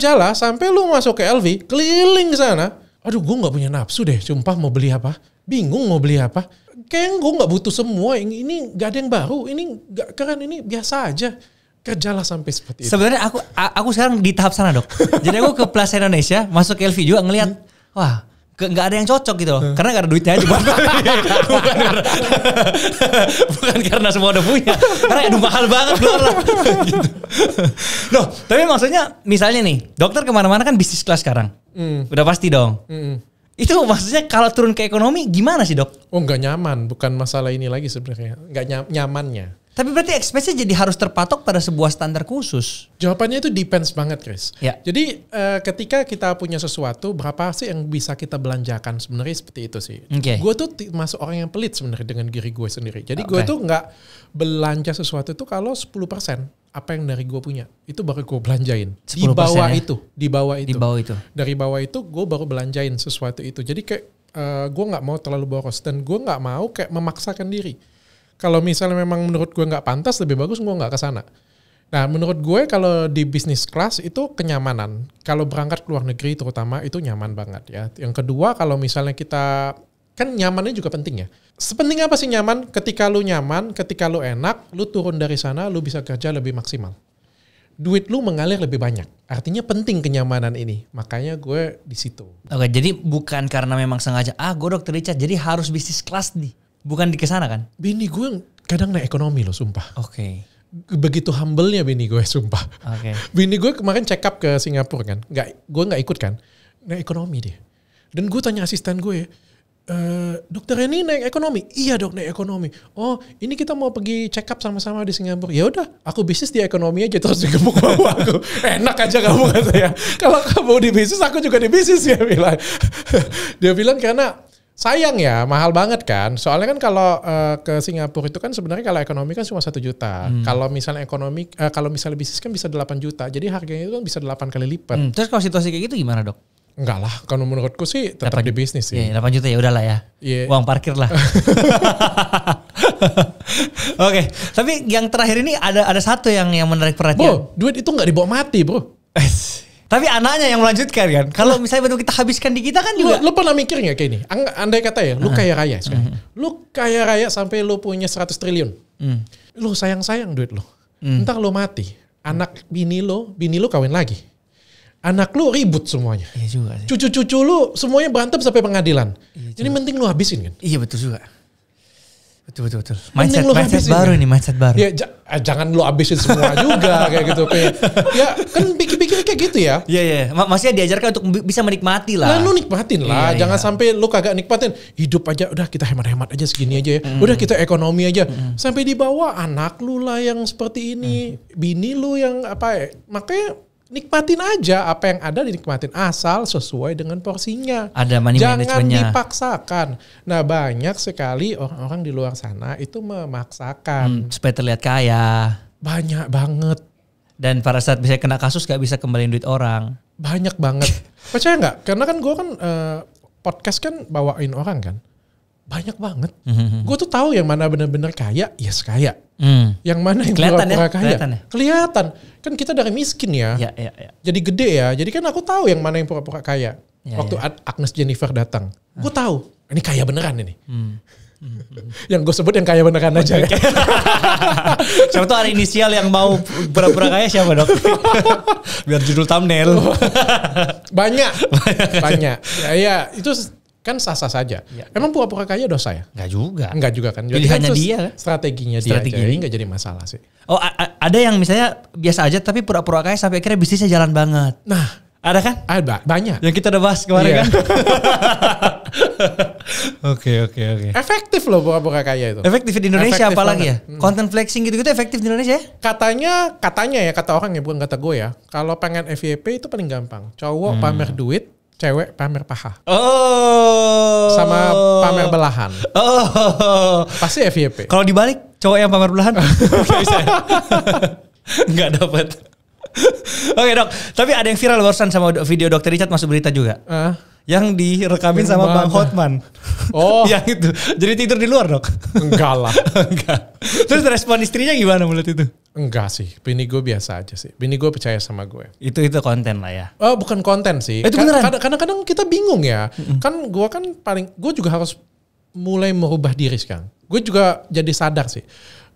jalan sampai lu masuk ke LV, keliling sana. Aduh, gue gak punya nafsu deh, sumpah mau beli apa. Bingung mau beli apa. Kayaknya gue gak butuh semua, ini gak ada yang baru, ini gak keren, ini biasa aja kerjalah sampai seperti itu. Sebenarnya aku aku sekarang di tahap sana dok. Jadi aku ke Plaza Indonesia, masuk ke LV juga ngelihat, wah nggak ada yang cocok gitu loh, hmm. karena gak ada duitnya aja. bukan, karena, bukan karena semua udah punya, karena aduh mahal banget loh. gitu. Loh, tapi maksudnya misalnya nih, dokter kemana-mana kan bisnis kelas sekarang, hmm. udah pasti dong. Hmm. Itu maksudnya kalau turun ke ekonomi gimana sih dok? Oh nggak nyaman, bukan masalah ini lagi sebenarnya, nggak nyamannya tapi berarti ekspresi jadi harus terpatok pada sebuah standar khusus. Jawabannya itu depends banget, Chris. Ya. Jadi uh, ketika kita punya sesuatu, berapa sih yang bisa kita belanjakan sebenarnya seperti itu sih. Okay. Gue tuh masuk orang yang pelit sebenarnya dengan diri gue sendiri. Jadi okay. gue tuh nggak belanja sesuatu itu kalau 10% apa yang dari gue punya itu baru gue belanjain di bawah ya? itu di bawah itu di bawah itu dari bawah itu gue baru belanjain sesuatu itu jadi kayak uh, eh, gue nggak mau terlalu boros dan gue nggak mau kayak memaksakan diri kalau misalnya memang menurut gue nggak pantas lebih bagus gue nggak ke sana nah menurut gue kalau di bisnis kelas itu kenyamanan kalau berangkat ke luar negeri terutama itu nyaman banget ya yang kedua kalau misalnya kita kan nyamannya juga penting ya sepenting apa sih nyaman ketika lu nyaman ketika lu enak lu turun dari sana lu bisa kerja lebih maksimal duit lu mengalir lebih banyak. Artinya penting kenyamanan ini. Makanya gue di situ. Oke, jadi bukan karena memang sengaja ah gue dokter Richard jadi harus bisnis kelas nih. Bukan di kesana kan? Bini gue kadang naik ekonomi loh, sumpah. Oke. Okay begitu humble-nya bini gue sumpah. Okay. Bini gue kemarin check up ke Singapura kan, Gak, gue nggak ikut kan, naik ekonomi dia. Dan gue tanya asisten gue, e, dokter ini naik ekonomi? Iya dok naik ekonomi. Oh ini kita mau pergi check up sama-sama di Singapura. Ya udah, aku bisnis di ekonomi aja terus digemuk bawa aku. Enak aja kamu kata ya. Kalau kamu di bisnis, aku juga di bisnis ya bilang. dia bilang karena sayang ya mahal banget kan soalnya kan kalau uh, ke Singapura itu kan sebenarnya kalau ekonomi kan cuma satu juta hmm. kalau misalnya ekonomi uh, kalau misalnya bisnis kan bisa 8 juta jadi harganya itu kan bisa 8 kali lipat hmm. terus kalau situasi kayak gitu gimana dok Enggak lah, kalau menurutku sih tetap 8, di bisnis sih. Iya, 8 juta ya udahlah ya. Yeah. Uang parkir lah. Oke, okay. tapi yang terakhir ini ada ada satu yang yang menarik perhatian. Bro, duit itu nggak dibawa mati, Bro. Tapi anaknya yang melanjutkan kan. Kalau misalnya bentuk kita habiskan di kita kan juga. Lu, lu pernah mikir gak kayak ini? Andai kata ya, lu kaya raya sekarang. Lu kaya raya sampai lu punya 100 triliun. Mm. Lu sayang-sayang duit lu. Mm. Ntar lu mati. Anak bini lu, bini lu kawin lagi. Anak lu ribut semuanya. Iya juga sih. Cucu-cucu lu semuanya berantem sampai pengadilan. Iya Jadi mending lu habisin kan? Iya betul juga. Betul betul betul. Mindset mindset, lu mindset baru ini. mindset baru. Ya eh, jangan lo habisin semua juga kayak gitu kayak. Ya kan pikir-pikir kayak gitu ya. Iya yeah, iya. Yeah. Maksudnya diajarkan untuk bisa menikmati lah. Nah, lu nikmatin iya, lah. Yeah, jangan sampai lu kagak nikmatin. Hidup aja udah kita hemat-hemat aja segini aja ya. Mm. Udah kita ekonomi aja. Mm. Sampai di bawah anak lu lah yang seperti ini, mm. bini lu yang apa ya. Makanya nikmatin aja apa yang ada dinikmatin asal sesuai dengan porsinya. Ada money Jangan dipaksakan. Nah banyak sekali orang-orang di luar sana itu memaksakan. Hmm, supaya terlihat kaya. Banyak banget. Dan pada saat bisa kena kasus gak bisa kembaliin duit orang. Banyak banget. Percaya nggak? Karena kan gue kan eh, podcast kan bawain orang kan banyak banget. Mm-hmm. Gue tuh tahu yang mana benar-benar kaya, yes kaya. Mm. Yang mana yang ya? pura-pura ya? kaya, kelihatan, ya? kelihatan. Kan kita dari miskin ya. Ya, ya, ya. Jadi gede ya. Jadi kan aku tahu yang mana yang pura-pura kaya. Ya, ya. Waktu ya. Agnes Jennifer datang, gue ah. tahu ini kaya beneran ini. Mm. yang gue sebut yang kaya beneran aja ya. siapa tuh ada inisial yang mau pura-pura kaya siapa dok? Biar judul thumbnail. banyak, banyak. Ya, ya itu kan sah-sah saja. Ya, Emang pura-pura kaya dosa ya? Enggak juga. Enggak juga kan. Jadi hanya kan? Strateginya, strateginya dia. Jadi enggak jadi masalah sih. Oh, ada yang misalnya biasa aja tapi pura-pura kaya sampai akhirnya bisnisnya jalan banget. Nah, ada kan? Ada ah, banyak. Yang kita udah bahas kemarin yeah. kan. Oke oke oke. Efektif loh pura-pura kaya itu. Efektif di Indonesia efektif apalagi banget. ya? Hmm. Content flexing gitu-gitu efektif di Indonesia ya? Katanya katanya ya kata orang ya bukan kata gue ya. Kalau pengen FYP itu paling gampang. Cowok hmm. pamer duit, cewek pamer paha. Oh. Sama pamer belahan. Oh. Pasti FYP. Kalau dibalik cowok yang pamer belahan nggak bisa. Enggak dapat. Oke dok, tapi ada yang viral barusan sama video dokter Richard masuk berita juga. Uh yang direkamin yang sama mana? Bang Hotman. Oh. yang itu. Jadi tidur di luar, Dok. Enggak lah. Enggak. Terus respon istrinya gimana mulut itu? Enggak sih. Bini gue biasa aja sih. Bini gue percaya sama gue. Itu itu konten lah ya. Oh, bukan konten sih. Eh, itu beneran. Kadang-kadang kita bingung ya. Mm-hmm. Kan gue kan paling gue juga harus mulai merubah diri sekarang. Gue juga jadi sadar sih.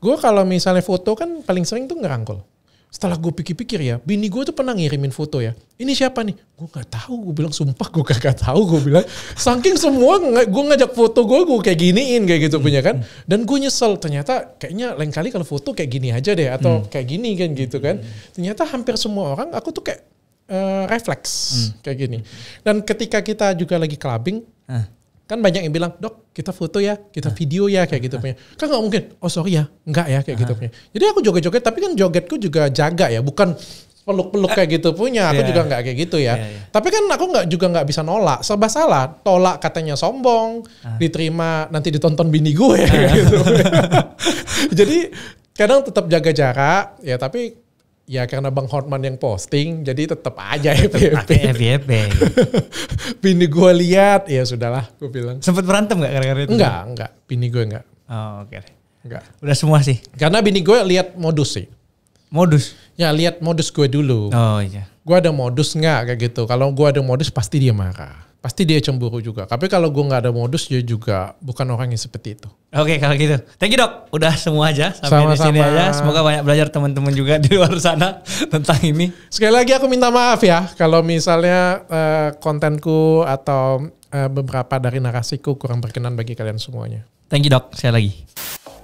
Gue kalau misalnya foto kan paling sering tuh ngerangkul setelah gue pikir-pikir ya, bini gue tuh pernah ngirimin foto ya. Ini siapa nih? Gue gak tahu. Gue bilang sumpah gue gak tahu. Gue bilang saking semua gue ngajak foto gue gue kayak giniin kayak gitu punya kan. Dan gue nyesel ternyata kayaknya lain kali kalau foto kayak gini aja deh atau hmm. kayak gini kan gitu kan. Hmm. Ternyata hampir semua orang aku tuh kayak uh, refleks hmm. kayak gini. Dan ketika kita juga lagi clubbing, huh. Kan banyak yang bilang, dok kita foto ya, kita video ya, kayak gitu punya. Kan nggak mungkin, oh sorry ya, nggak ya, kayak gitu ah. punya. Jadi aku joget-joget, tapi kan jogetku juga jaga ya, bukan peluk-peluk kayak gitu punya. Aku iya. juga nggak kayak gitu ya. Iya, iya. Tapi kan aku nggak juga nggak bisa nolak. Serba salah. Tolak katanya sombong, ah. diterima nanti ditonton bini gue. Gitu. Ah. Jadi kadang tetap jaga jarak ya. Tapi Ya karena Bang Hotman yang posting, jadi tetap aja FYP. FYP. Bini gue lihat, ya sudahlah gue bilang. Sempet berantem gak gara-gara itu? Enggak, enggak. Bini gue enggak. Oh, oke. Okay. Enggak. Udah semua sih? Karena bini gue lihat modus sih. Modus? Ya lihat modus gue dulu. Oh iya. Gue ada modus nggak kayak gitu. Kalau gue ada modus pasti dia marah pasti dia cemburu juga. Tapi kalau gue nggak ada modus, dia juga bukan orang yang seperti itu. Oke, okay, kalau gitu. Thank you, Dok. Udah semua aja sampai Sama -sama. di sini aja. Semoga banyak belajar teman-teman juga di luar sana tentang ini. Sekali lagi aku minta maaf ya kalau misalnya uh, kontenku atau uh, beberapa dari narasiku kurang berkenan bagi kalian semuanya. Thank you, Dok. Sekali lagi.